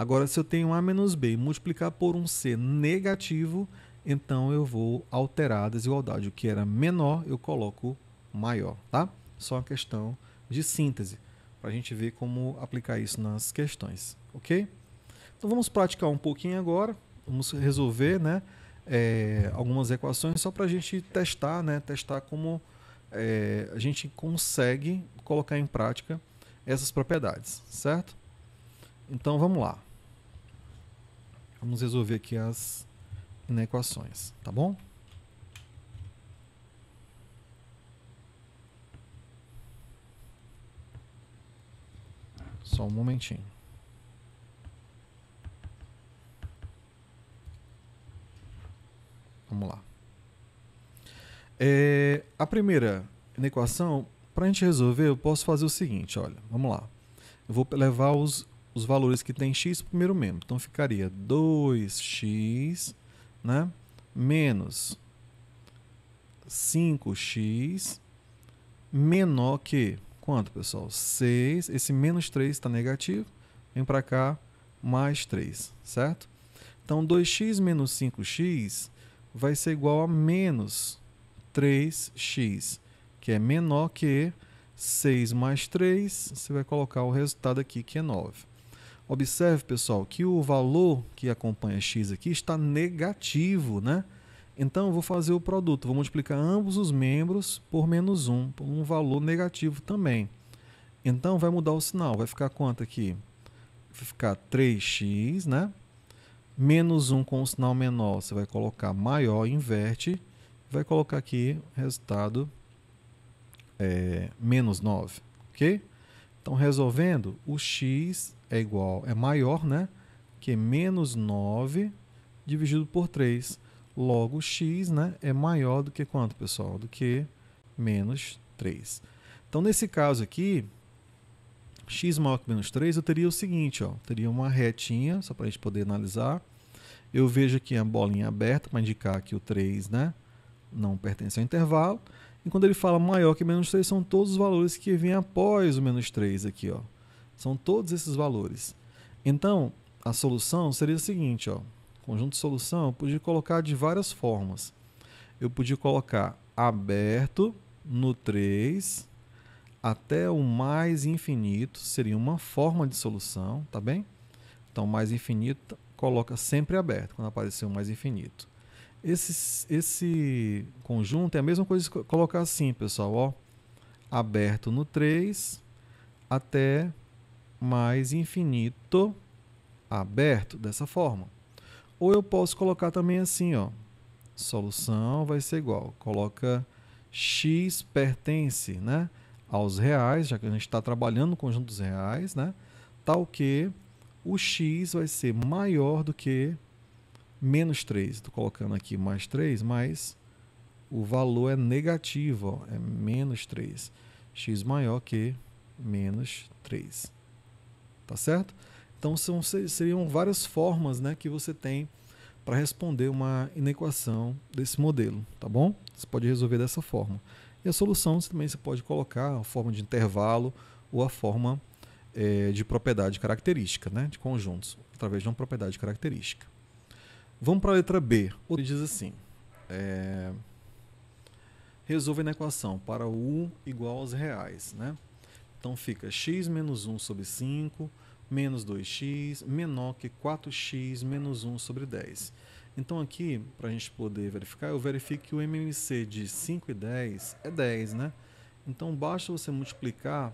Agora, se eu tenho A menos B multiplicar por um C negativo, então eu vou alterar a desigualdade. O que era menor, eu coloco maior, tá? Só uma questão de síntese, para a gente ver como aplicar isso nas questões, ok? Então vamos praticar um pouquinho agora, vamos resolver né, é, algumas equações só para a gente testar, né, testar como é, a gente consegue colocar em prática essas propriedades, certo? Então vamos lá. Vamos resolver aqui as inequações, tá bom? Só um momentinho. Vamos lá. É, a primeira inequação, para a gente resolver, eu posso fazer o seguinte, olha, vamos lá. Eu vou levar os os valores que tem x primeiro membro. Então ficaria 2x né, menos 5x menor que quanto, pessoal? 6. Esse menos 3 está negativo. Vem para cá, mais 3, certo? Então, 2x menos 5x vai ser igual a menos 3x, que é menor que 6 mais 3. Você vai colocar o resultado aqui, que é 9. Observe, pessoal, que o valor que acompanha x aqui está negativo, né? Então, eu vou fazer o produto, vou multiplicar ambos os membros por menos 1, por um valor negativo também. Então, vai mudar o sinal, vai ficar quanto aqui? Vai ficar 3x, né? Menos 1 com o sinal menor, você vai colocar maior, inverte, vai colocar aqui resultado é, menos 9, ok? Então, resolvendo, o x é igual, é maior, né? Que menos 9 dividido por 3. Logo, x né, é maior do que quanto, pessoal? Do que menos 3. Então, nesse caso aqui, x maior que menos 3, eu teria o seguinte, ó, teria uma retinha, só para a gente poder analisar. Eu vejo aqui a bolinha aberta para indicar que o 3 né, não pertence ao intervalo. E quando ele fala maior que menos 3, são todos os valores que vêm após o menos 3 aqui. Ó. São todos esses valores. Então, a solução seria o seguinte, ó. Conjunto de solução, eu podia colocar de várias formas. Eu podia colocar aberto no 3 até o mais infinito, seria uma forma de solução, tá bem? Então, mais infinito coloca sempre aberto quando aparecer o mais infinito. Esse, esse conjunto é a mesma coisa que colocar assim, pessoal, ó, aberto no 3 até mais infinito aberto dessa forma. Ou eu posso colocar também assim, ó. Solução vai ser igual. Coloca x pertence, né, aos reais, já que a gente está trabalhando no conjunto dos reais, né, tal que o x vai ser maior do que menos 3. Estou colocando aqui mais 3, mas o valor é negativo, ó, é menos 3. x maior que menos 3 tá certo? Então são, seriam várias formas né, que você tem para responder uma inequação desse modelo, tá bom? Você pode resolver dessa forma. E a solução você também você pode colocar a forma de intervalo ou a forma é, de propriedade característica, né, de conjuntos, através de uma propriedade característica. Vamos para a letra B. Ele diz assim: é, eh, resolve a inequação para u igual aos reais, né? Então fica x menos 1 sobre 5, menos 2x, menor que 4x menos 1 sobre 10. Então aqui, para a gente poder verificar, eu verifico que o MMC de 5 e 10 é 10, né? Então basta você multiplicar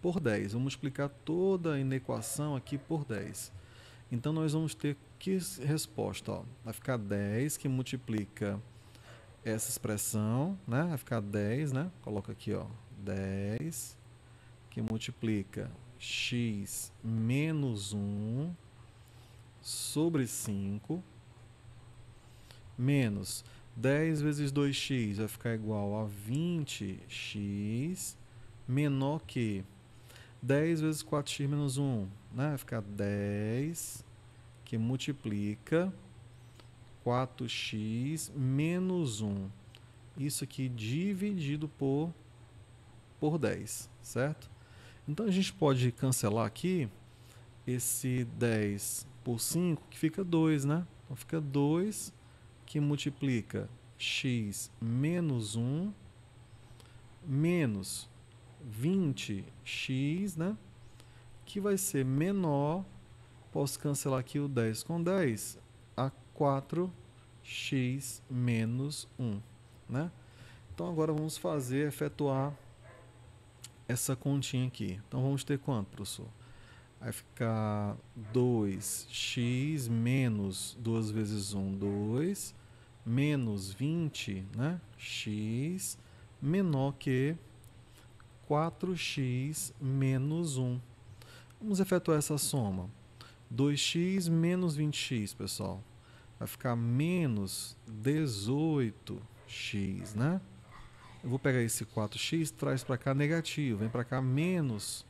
por 10. vou multiplicar toda a inequação aqui por 10. Então nós vamos ter que resposta? Ó? Vai ficar 10 que multiplica essa expressão, né? Vai ficar 10, né? Coloca aqui, ó, 10 que multiplica x menos 1 sobre 5 menos 10 vezes 2x vai ficar igual a 20x menor que 10 vezes 4x menos 1, né? vai ficar 10 que multiplica 4x menos 1. Isso aqui dividido por, por 10, certo? Então a gente pode cancelar aqui esse 10 por 5, que fica 2, né? Então fica 2 que multiplica x menos 1 menos 20x, né? Que vai ser menor, posso cancelar aqui o 10 com 10, a 4x menos 1, né? Então agora vamos fazer, efetuar essa continha aqui. Então vamos ter quanto, professor? Vai ficar 2x menos 2 vezes 1, 2, menos 20, né? x menor que 4x menos 1. Vamos efetuar essa soma. 2x menos 20x, pessoal. Vai ficar menos 18x, né? Eu vou pegar esse 4x, traz para cá negativo, vem para cá menos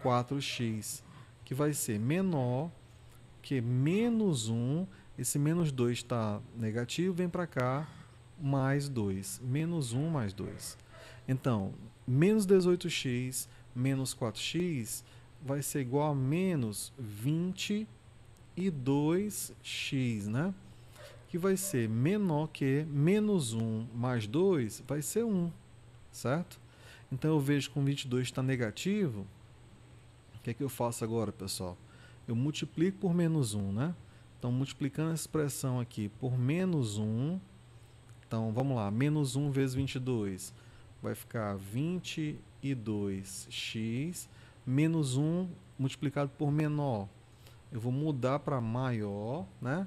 4x, que vai ser menor que menos 1, esse menos 2 está negativo, vem para cá mais 2, menos 1 mais 2. Então, menos 18x menos 4x vai ser igual a menos 22x, né? que vai ser menor que menos 1 mais 2 vai ser 1, certo? Então eu vejo que o 22 está negativo. O que é que eu faço agora, pessoal? Eu multiplico por menos 1, né? Então, multiplicando a expressão aqui por menos 1, então vamos lá, menos 1 vezes 22 vai ficar 22x menos 1 multiplicado por menor. Eu vou mudar para maior, né?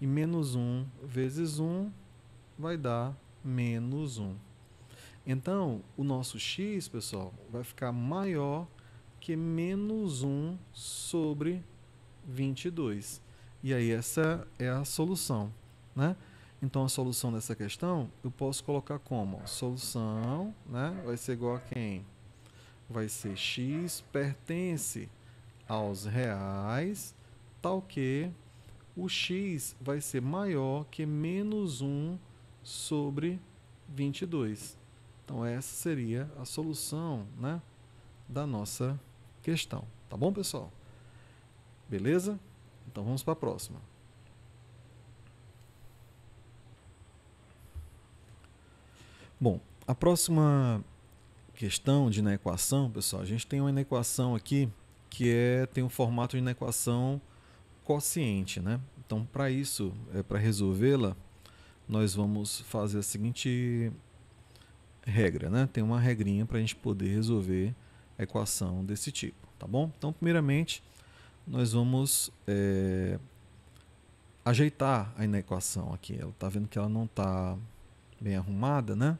E menos 1 vezes 1 vai dar menos 1. Então, o nosso x, pessoal, vai ficar maior que menos 1 sobre 22. E aí essa é a solução, né? Então, a solução dessa questão, eu posso colocar como? solução né, vai ser igual a quem? Vai ser x pertence aos reais, tal que o x vai ser maior que menos 1 sobre 22. Então, essa seria a solução né, da nossa questão. Tá bom, pessoal? Beleza? Então, vamos para a próxima. Bom, a próxima questão de inequação, pessoal, a gente tem uma inequação aqui que é, tem um formato de inequação quociente, né? Então, para isso, é, eh, para resolvê-la, nós vamos fazer a seguinte regra, né? Tem uma regrinha para a gente poder resolver a equação desse tipo, tá bom? Então, primeiramente, nós vamos é, ajeitar a inequação aqui. Ela está vendo que ela não está bem arrumada, né?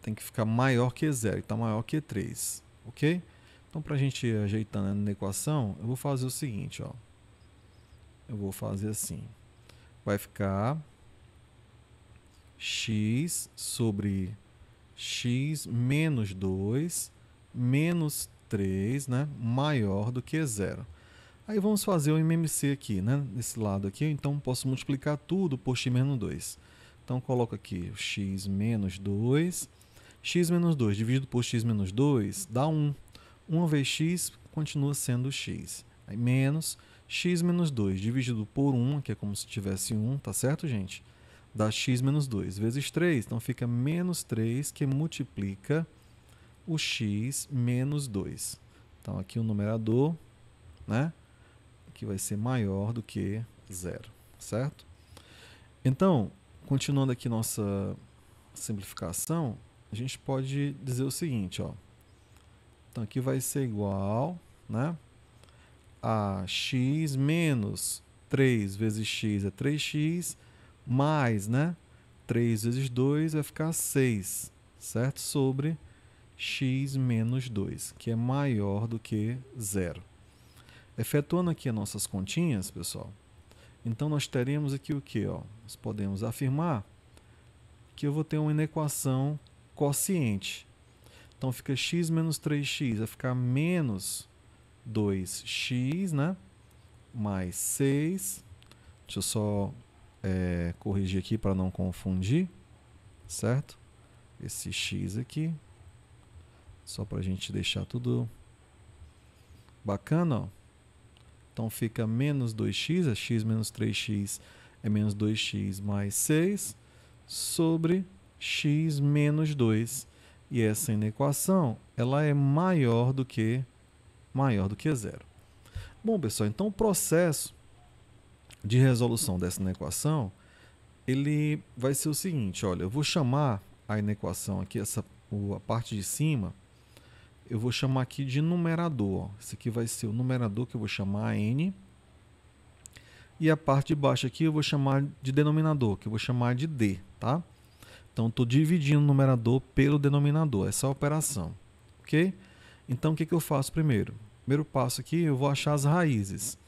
Tem que ficar maior que zero, está maior que 3, ok? Então, para a gente ajeitar a inequação, eu vou fazer o seguinte, ó eu vou fazer assim. Vai ficar x sobre x menos 2 menos 3, né, maior do que zero. Aí vamos fazer o MMC aqui, né, nesse lado aqui, então posso multiplicar tudo por x menos 2. Então coloco aqui x menos 2, x menos 2 dividido por x menos 2 dá 1. 1 vezes x continua sendo x. Aí menos x menos 2 dividido por 1, que é como se tivesse 1, tá certo, gente? Dá x menos 2 vezes 3, então fica menos 3 que multiplica o x menos 2. Então aqui o numerador, né? Que vai ser maior do que zero, certo? Então, continuando aqui nossa simplificação, a gente pode dizer o seguinte, ó. Então aqui vai ser igual, né? a x menos 3 vezes x é 3x, mais, né? 3 vezes 2 vai ficar 6, certo? Sobre x menos 2, que é maior do que zero. Efetuando aqui as nossas continhas, pessoal, então nós teremos aqui o que? Nós podemos afirmar que eu vou ter uma inequação quociente. Então fica x menos 3x, vai ficar menos 2x, né? Mais 6. Deixa eu só é, corrigir aqui para não confundir, certo? Esse x aqui, só para a gente deixar tudo bacana, ó. Então fica menos 2x, é x menos 3x é menos 2x mais 6 sobre x menos 2. E essa inequação, ela é maior do que maior do que zero. Bom, pessoal, então o processo de resolução dessa inequação, ele vai ser o seguinte, olha, eu vou chamar a inequação aqui, essa, a parte de cima, eu vou chamar aqui de numerador. Esse aqui vai ser o numerador que eu vou chamar n. E a parte de baixo aqui eu vou chamar de denominador, que eu vou chamar de d, tá? Então, estou dividindo o numerador pelo denominador, essa é a operação, ok? Então, o que, que eu faço primeiro? Primeiro passo aqui, eu vou achar as raízes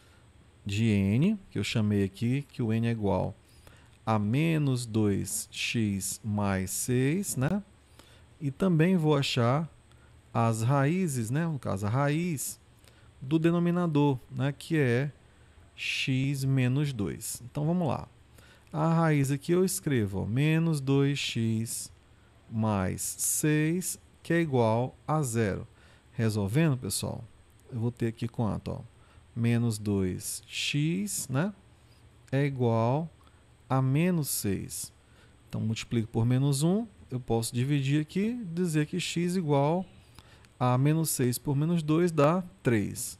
de n, que eu chamei aqui, que o n é igual a menos 2x mais 6, né? E também vou achar as raízes, né? no caso a raiz, do denominador, né? que é x menos 2. Então vamos lá. A raiz aqui eu escrevo ó, menos 2x mais 6, que é igual a zero. Resolvendo, pessoal, eu vou ter aqui quanto? Ó? Menos 2x né? é igual a menos 6. Então, multiplico por menos 1, eu posso dividir aqui, dizer que x igual a menos 6 por menos 2 dá 3.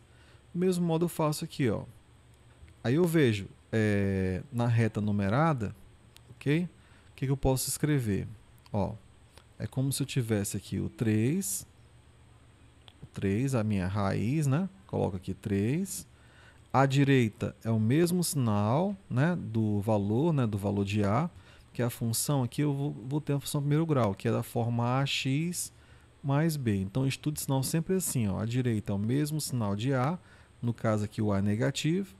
Do mesmo modo, eu faço aqui. Ó. Aí eu vejo é, na reta numerada, ok? O que, que eu posso escrever? Ó, é como se eu tivesse aqui o 3 3, a minha raiz, né? Coloco aqui 3. À direita é o mesmo sinal né, do valor, né, do valor de A, que é a função aqui, eu vou, vou ter a função primeiro grau, que é da forma AX mais B. Então, estude sinal sempre assim, ó, à direita é o mesmo sinal de A, no caso aqui o A é negativo,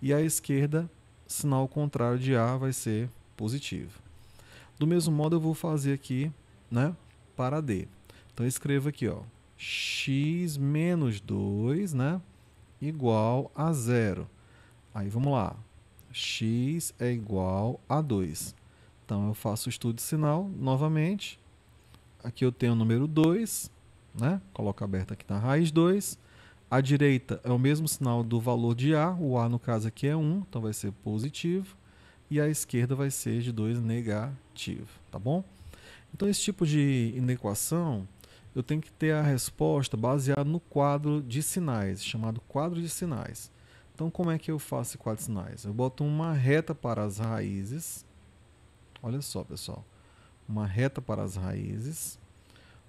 e à esquerda, sinal contrário de A vai ser positivo. Do mesmo modo, eu vou fazer aqui né, para D. Então, escreva aqui, ó, x menos 2 né, igual a zero. Aí vamos lá, x é igual a 2. Então eu faço o estudo de sinal novamente. Aqui eu tenho o número 2, né? coloco aberto aqui na raiz 2. À direita é o mesmo sinal do valor de A, o A no caso aqui é 1, então vai ser positivo. E à esquerda vai ser de 2 negativo, tá bom? Então esse tipo de inequação eu tenho que ter a resposta baseada no quadro de sinais, chamado quadro de sinais. Então, como é que eu faço esse quadro de sinais? Eu boto uma reta para as raízes. Olha só, pessoal. Uma reta para as raízes.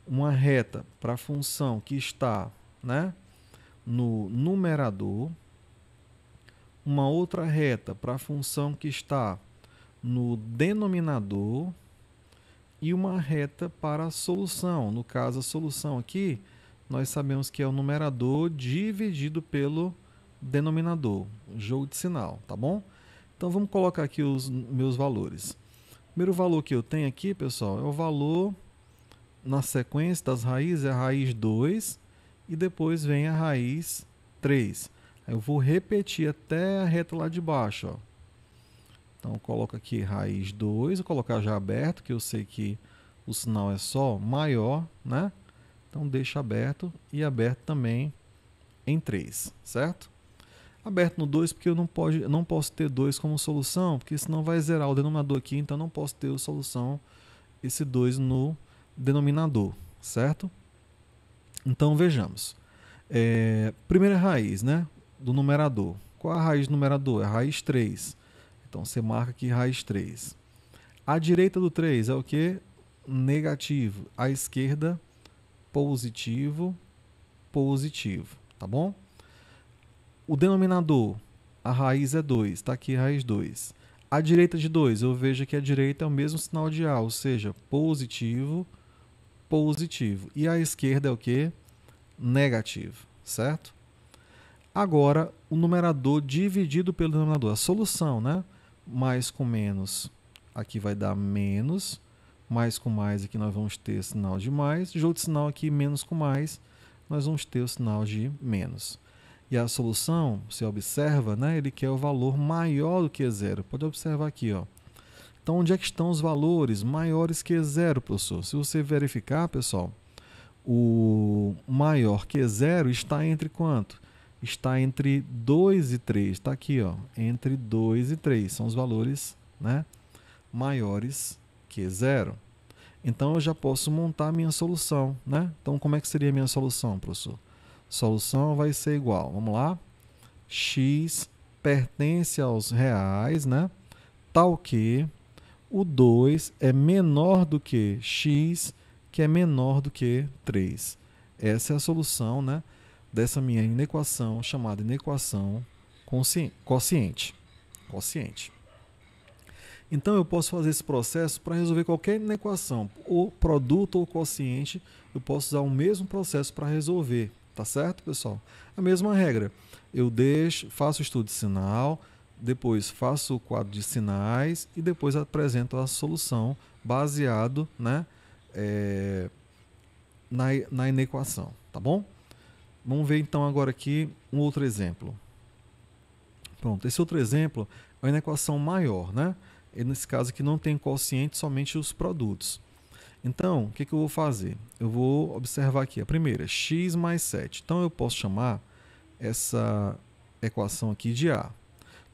Uma reta para a função que está né, no numerador. Uma outra reta para a função que está no denominador e uma reta para a solução. No caso, a solução aqui, nós sabemos que é o numerador dividido pelo denominador, jogo de sinal, tá bom? Então vamos colocar aqui os meus valores. O primeiro valor que eu tenho aqui, pessoal, é o valor na sequência das raízes, é a raiz 2 e depois vem a raiz 3. Eu vou repetir até a reta lá de baixo, ó. Então coloca aqui raiz 2, vou colocar já aberto, que eu sei que o sinal é só maior, né? Então deixa aberto e aberto também em 3, certo? Aberto no 2 porque eu não, pode, não posso ter 2 como solução, porque senão vai zerar o denominador aqui, então não posso ter a solução esse 2 no denominador, certo? Então vejamos. É, primeira raiz né, do numerador. Qual a raiz do numerador? É a raiz 3. Então você marca aqui raiz 3. A direita do 3 é o que? Negativo. A esquerda, positivo, positivo. Tá bom? O denominador, a raiz é 2. Está aqui raiz 2. A direita de 2, eu vejo que a direita é o mesmo sinal de A, ou seja, positivo, positivo. E a esquerda é o que? Negativo, certo? Agora, o numerador dividido pelo denominador, a solução, né? mais com menos, aqui vai dar menos, mais com mais, aqui nós vamos ter sinal de mais, de outro sinal aqui, menos com mais, nós vamos ter o sinal de menos. E a solução, você observa, né, ele quer o valor maior do que zero. Pode observar aqui, ó. Então, onde é que estão os valores maiores que zero, professor? Se você verificar, pessoal, o maior que zero está entre quanto? está entre 2 e 3. Está aqui, ó, entre 2 e 3. São os valores né, maiores que zero. Então, eu já posso montar a minha solução. Né? Então, como é que seria a minha solução, professor? Solução vai ser igual. Vamos lá? x pertence aos reais, né? tal que o 2 é menor do que x, que é menor do que 3. Essa é a solução, né? dessa minha inequação, chamada inequação quociente. quociente. Então eu posso fazer esse processo para resolver qualquer inequação, ou produto ou quociente, eu posso usar o mesmo processo para resolver, tá certo, pessoal? A mesma regra. Eu deixo, faço o estudo de sinal, depois faço o quadro de sinais e depois apresento a solução baseado né, é, na, na inequação, tá bom? Vamos ver então agora aqui um outro exemplo. Pronto, esse outro exemplo é uma equação maior, né? E nesse caso aqui não tem quociente, somente os produtos. Então, o que, que eu vou fazer? Eu vou observar aqui a primeira, x mais 7. Então, eu posso chamar essa equação aqui de A.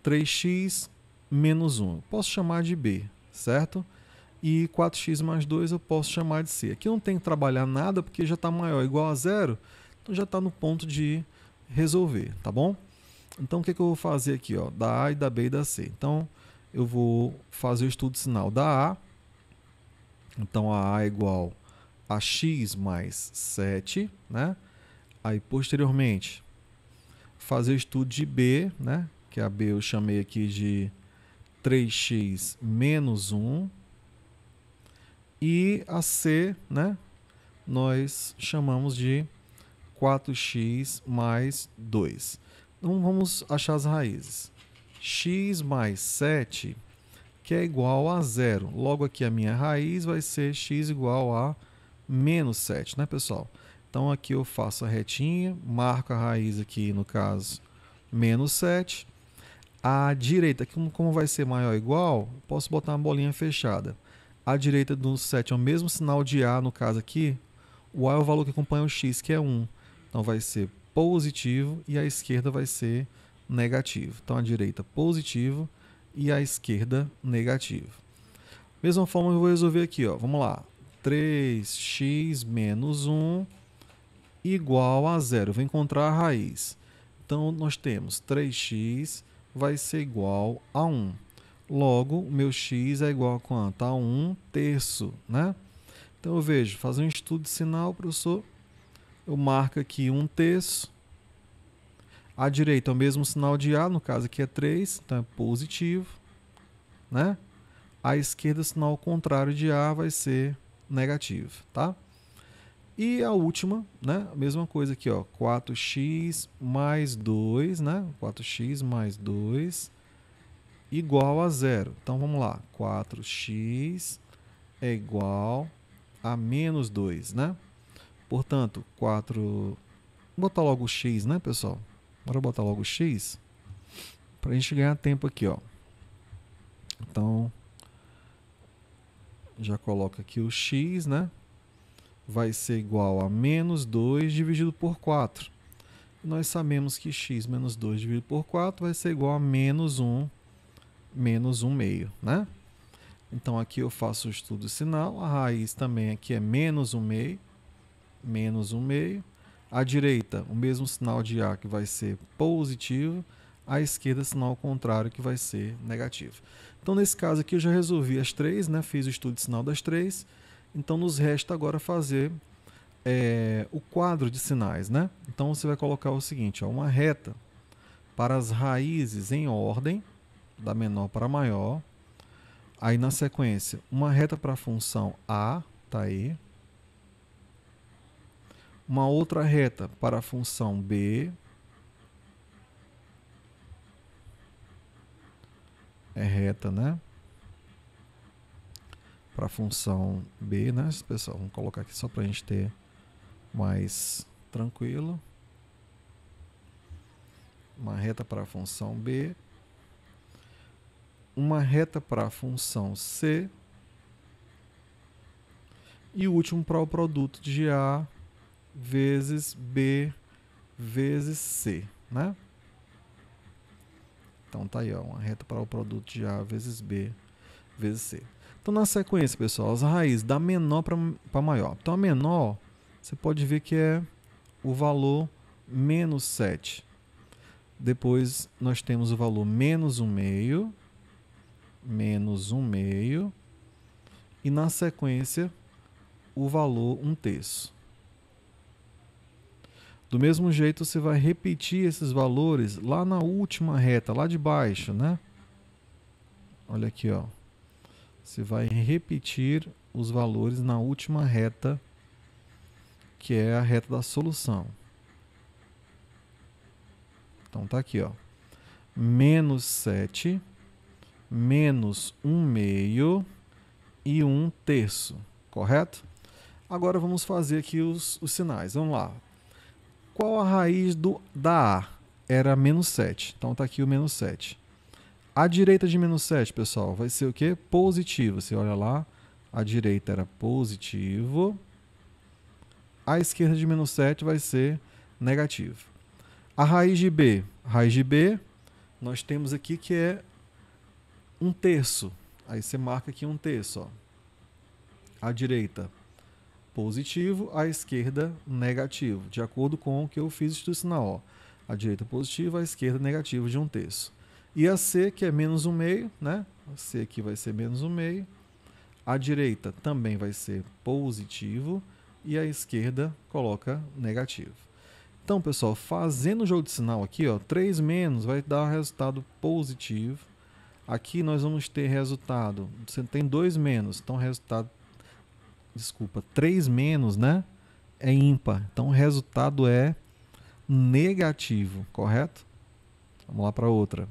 3x menos 1, eu posso chamar de B, certo? E 4x mais 2 eu posso chamar de C. Aqui eu não tenho que trabalhar nada porque já está maior ou igual a zero já está no ponto de resolver, tá bom? Então, o que, que eu vou fazer aqui? Ó? Da A e da B e da C. Então, eu vou fazer o estudo de sinal da A. Então, a A é igual a x mais 7, né? Aí, posteriormente, fazer o estudo de B, né? Que a B eu chamei aqui de 3x menos 1. E a C, né? Nós chamamos de 4x mais 2. Então vamos achar as raízes. x mais 7, que é igual a zero. Logo aqui a minha raiz vai ser x igual a menos 7, né pessoal? Então aqui eu faço a retinha, marco a raiz aqui, no caso, menos 7. A direita, como vai ser maior ou igual, posso botar uma bolinha fechada. A direita do 7 é o mesmo sinal de A, no caso aqui, o A é o valor que acompanha o X, que é 1. Então vai ser positivo e a esquerda vai ser negativo. Então a direita positivo e a esquerda negativo. Mesma forma eu vou resolver aqui, ó. Vamos lá. 3x menos 1 igual a zero. vou encontrar a raiz. Então nós temos 3x vai ser igual a 1. Logo, meu x é igual a quanto? A 1 terço, né? Então eu vejo, fazer um estudo de sinal, professor, eu marco aqui um terço. À direita é o mesmo sinal de A, no caso aqui é 3, então é positivo. Né? À esquerda, sinal contrário de A vai ser negativo. Tá? E a última, né? mesma coisa aqui, ó, 4x mais 2, né? 4x mais 2 igual a zero. Então vamos lá, 4x é igual a menos 2, né? Portanto, 4. Vou Botar logo o x, né, pessoal? Bora botar logo o x para a gente ganhar tempo aqui, ó. Então, já coloca aqui o x, né? Vai ser igual a menos 2 dividido por 4. Nós sabemos que x menos 2 dividido por 4 vai ser igual a menos 1, menos 1 meio, né? Então, aqui eu faço o estudo sinal. A raiz também aqui é menos 1 meio menos 1 meio. À direita, o mesmo sinal de A que vai ser positivo. À esquerda, sinal contrário que vai ser negativo. Então, nesse caso aqui, eu já resolvi as três, né? fiz o estudo de sinal das três. Então, nos resta agora fazer é, o quadro de sinais. Né? Então, você vai colocar o seguinte, ó, uma reta para as raízes em ordem, da menor para maior. Aí, na sequência, uma reta para a função A, tá aí, uma outra reta para a função b é reta, né? Para a função b, né, pessoal? Vamos colocar aqui só para a gente ter mais tranquilo. Uma reta para a função b, uma reta para a função c e o último para o produto de a vezes B vezes C, né? Então tá aí, ó, uma reta para o produto de A vezes B vezes C. Então na sequência, pessoal, as raízes da menor para maior. Então a menor, você pode ver que é o valor menos 7. Depois nós temos o valor menos 1 meio, menos 1 meio, e na sequência o valor 1 terço. Do mesmo jeito, você vai repetir esses valores lá na última reta, lá de baixo, né? Olha aqui, ó. Você vai repetir os valores na última reta, que é a reta da solução. Então tá aqui, ó. Menos 7, menos 1 meio e 1 terço, correto? Agora vamos fazer aqui os, os sinais. Vamos lá qual a raiz do, da A? Era menos 7. Então está aqui o menos 7. A direita de menos 7, pessoal, vai ser o quê? Positivo. Você olha lá, a direita era positivo. A esquerda de menos 7 vai ser negativo. A raiz de B. raiz de B, nós temos aqui que é um terço. Aí você marca aqui um terço. Ó. direita, positivo, a esquerda negativo, de acordo com o que eu fiz institucional. Ó. A direita positiva, a esquerda negativa de um terço. E a C, que é menos um meio, né? A C aqui vai ser menos um meio. A direita também vai ser positivo e a esquerda coloca negativo. Então, pessoal, fazendo o jogo de sinal aqui, ó, 3 menos vai dar um resultado positivo. Aqui nós vamos ter resultado, você tem 2 menos, então resultado desculpa, 3 menos, né? É ímpar. Então o resultado é negativo, correto? Vamos lá para outra.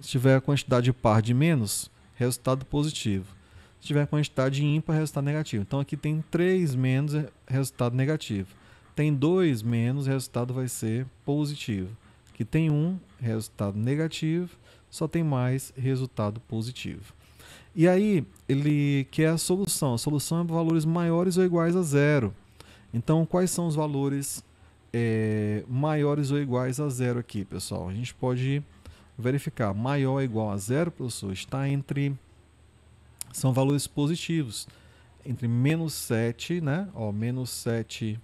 Se tiver a quantidade par de menos, resultado positivo. Se tiver a quantidade ímpar, resultado negativo. Então aqui tem 3 menos, é, resultado negativo. Tem 2 menos, resultado vai ser positivo. Aqui tem 1, um, resultado negativo. Só tem mais, resultado positivo. E aí ele quer a solução. A solução é valores maiores ou iguais a zero. Então, quais são os valores é, maiores ou iguais a zero aqui, pessoal? A gente pode verificar. Maior ou igual a zero, professor, está entre. São valores positivos. Entre menos 7, né? Ó, menos 7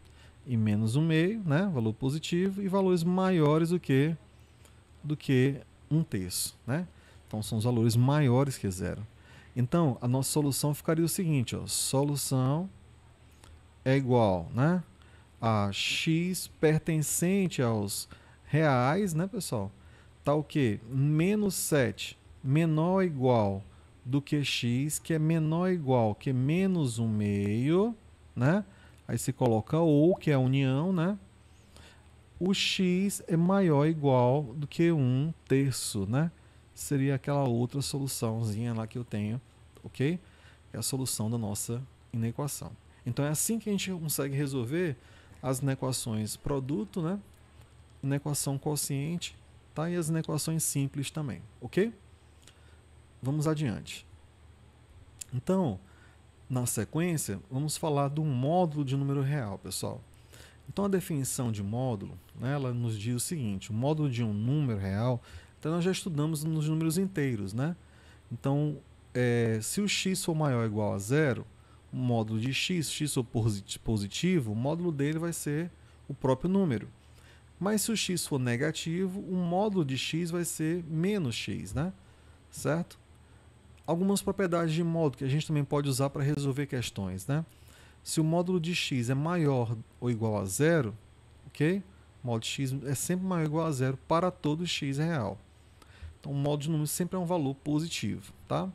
e menos meio, né? Valor positivo. E valores maiores do que, do que um terço, né? Então, são os valores maiores que zero. Então, a nossa solução ficaria o seguinte, ó, solução é igual, né? A x pertencente aos reais, né, pessoal? Tá o quê? Menos 7 menor ou igual do que x, que é menor ou igual que é menos 1 meio, né? Aí se coloca ou, que é a união, né? O x é maior ou igual do que 1 terço, né? seria aquela outra soluçãozinha lá que eu tenho, ok? É a solução da nossa inequação. Então é assim que a gente consegue resolver as inequações produto, né? Inequação quociente, tá? E as inequações simples também, ok? Vamos adiante. Então, na sequência, vamos falar do módulo de número real, pessoal. Então, a definição de módulo, né, ela nos diz o seguinte: o módulo de um número real então nós já estudamos nos números inteiros, né? Então, é, se o x for maior ou igual a zero, o módulo de x, x for positivo, o módulo dele vai ser o próprio número. Mas se o x for negativo, o módulo de x vai ser menos x, né? Certo? Algumas propriedades de módulo que a gente também pode usar para resolver questões, né? Se o módulo de x é maior ou igual a zero, ok? O módulo de x é sempre maior ou igual a zero para todo x real. Então, o módulo de número sempre é um valor positivo, tá?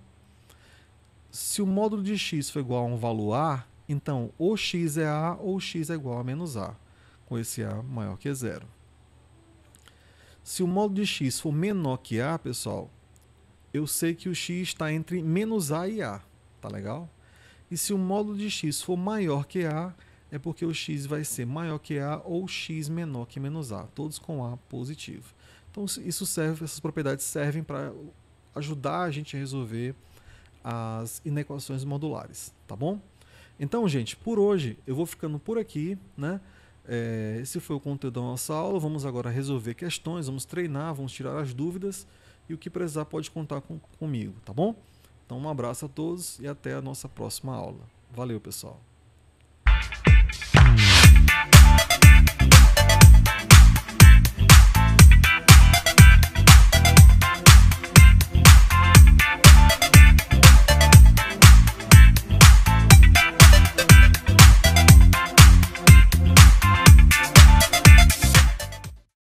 Se o módulo de x for igual a um valor a, então ou x é a ou x é igual a menos a, com esse a maior que zero. Se o módulo de x for menor que a, pessoal, eu sei que o x está entre menos a e a, tá legal? E se o módulo de x for maior que a, é porque o x vai ser maior que a ou x menor que menos a, todos com a positivo. Então isso serve, essas propriedades servem para ajudar a gente a resolver as inequações modulares, tá bom? Então, gente, por hoje eu vou ficando por aqui, né? É, esse foi o conteúdo da nossa aula. Vamos agora resolver questões, vamos treinar, vamos tirar as dúvidas e o que precisar pode contar com, comigo, tá bom? Então, um abraço a todos e até a nossa próxima aula. Valeu, pessoal!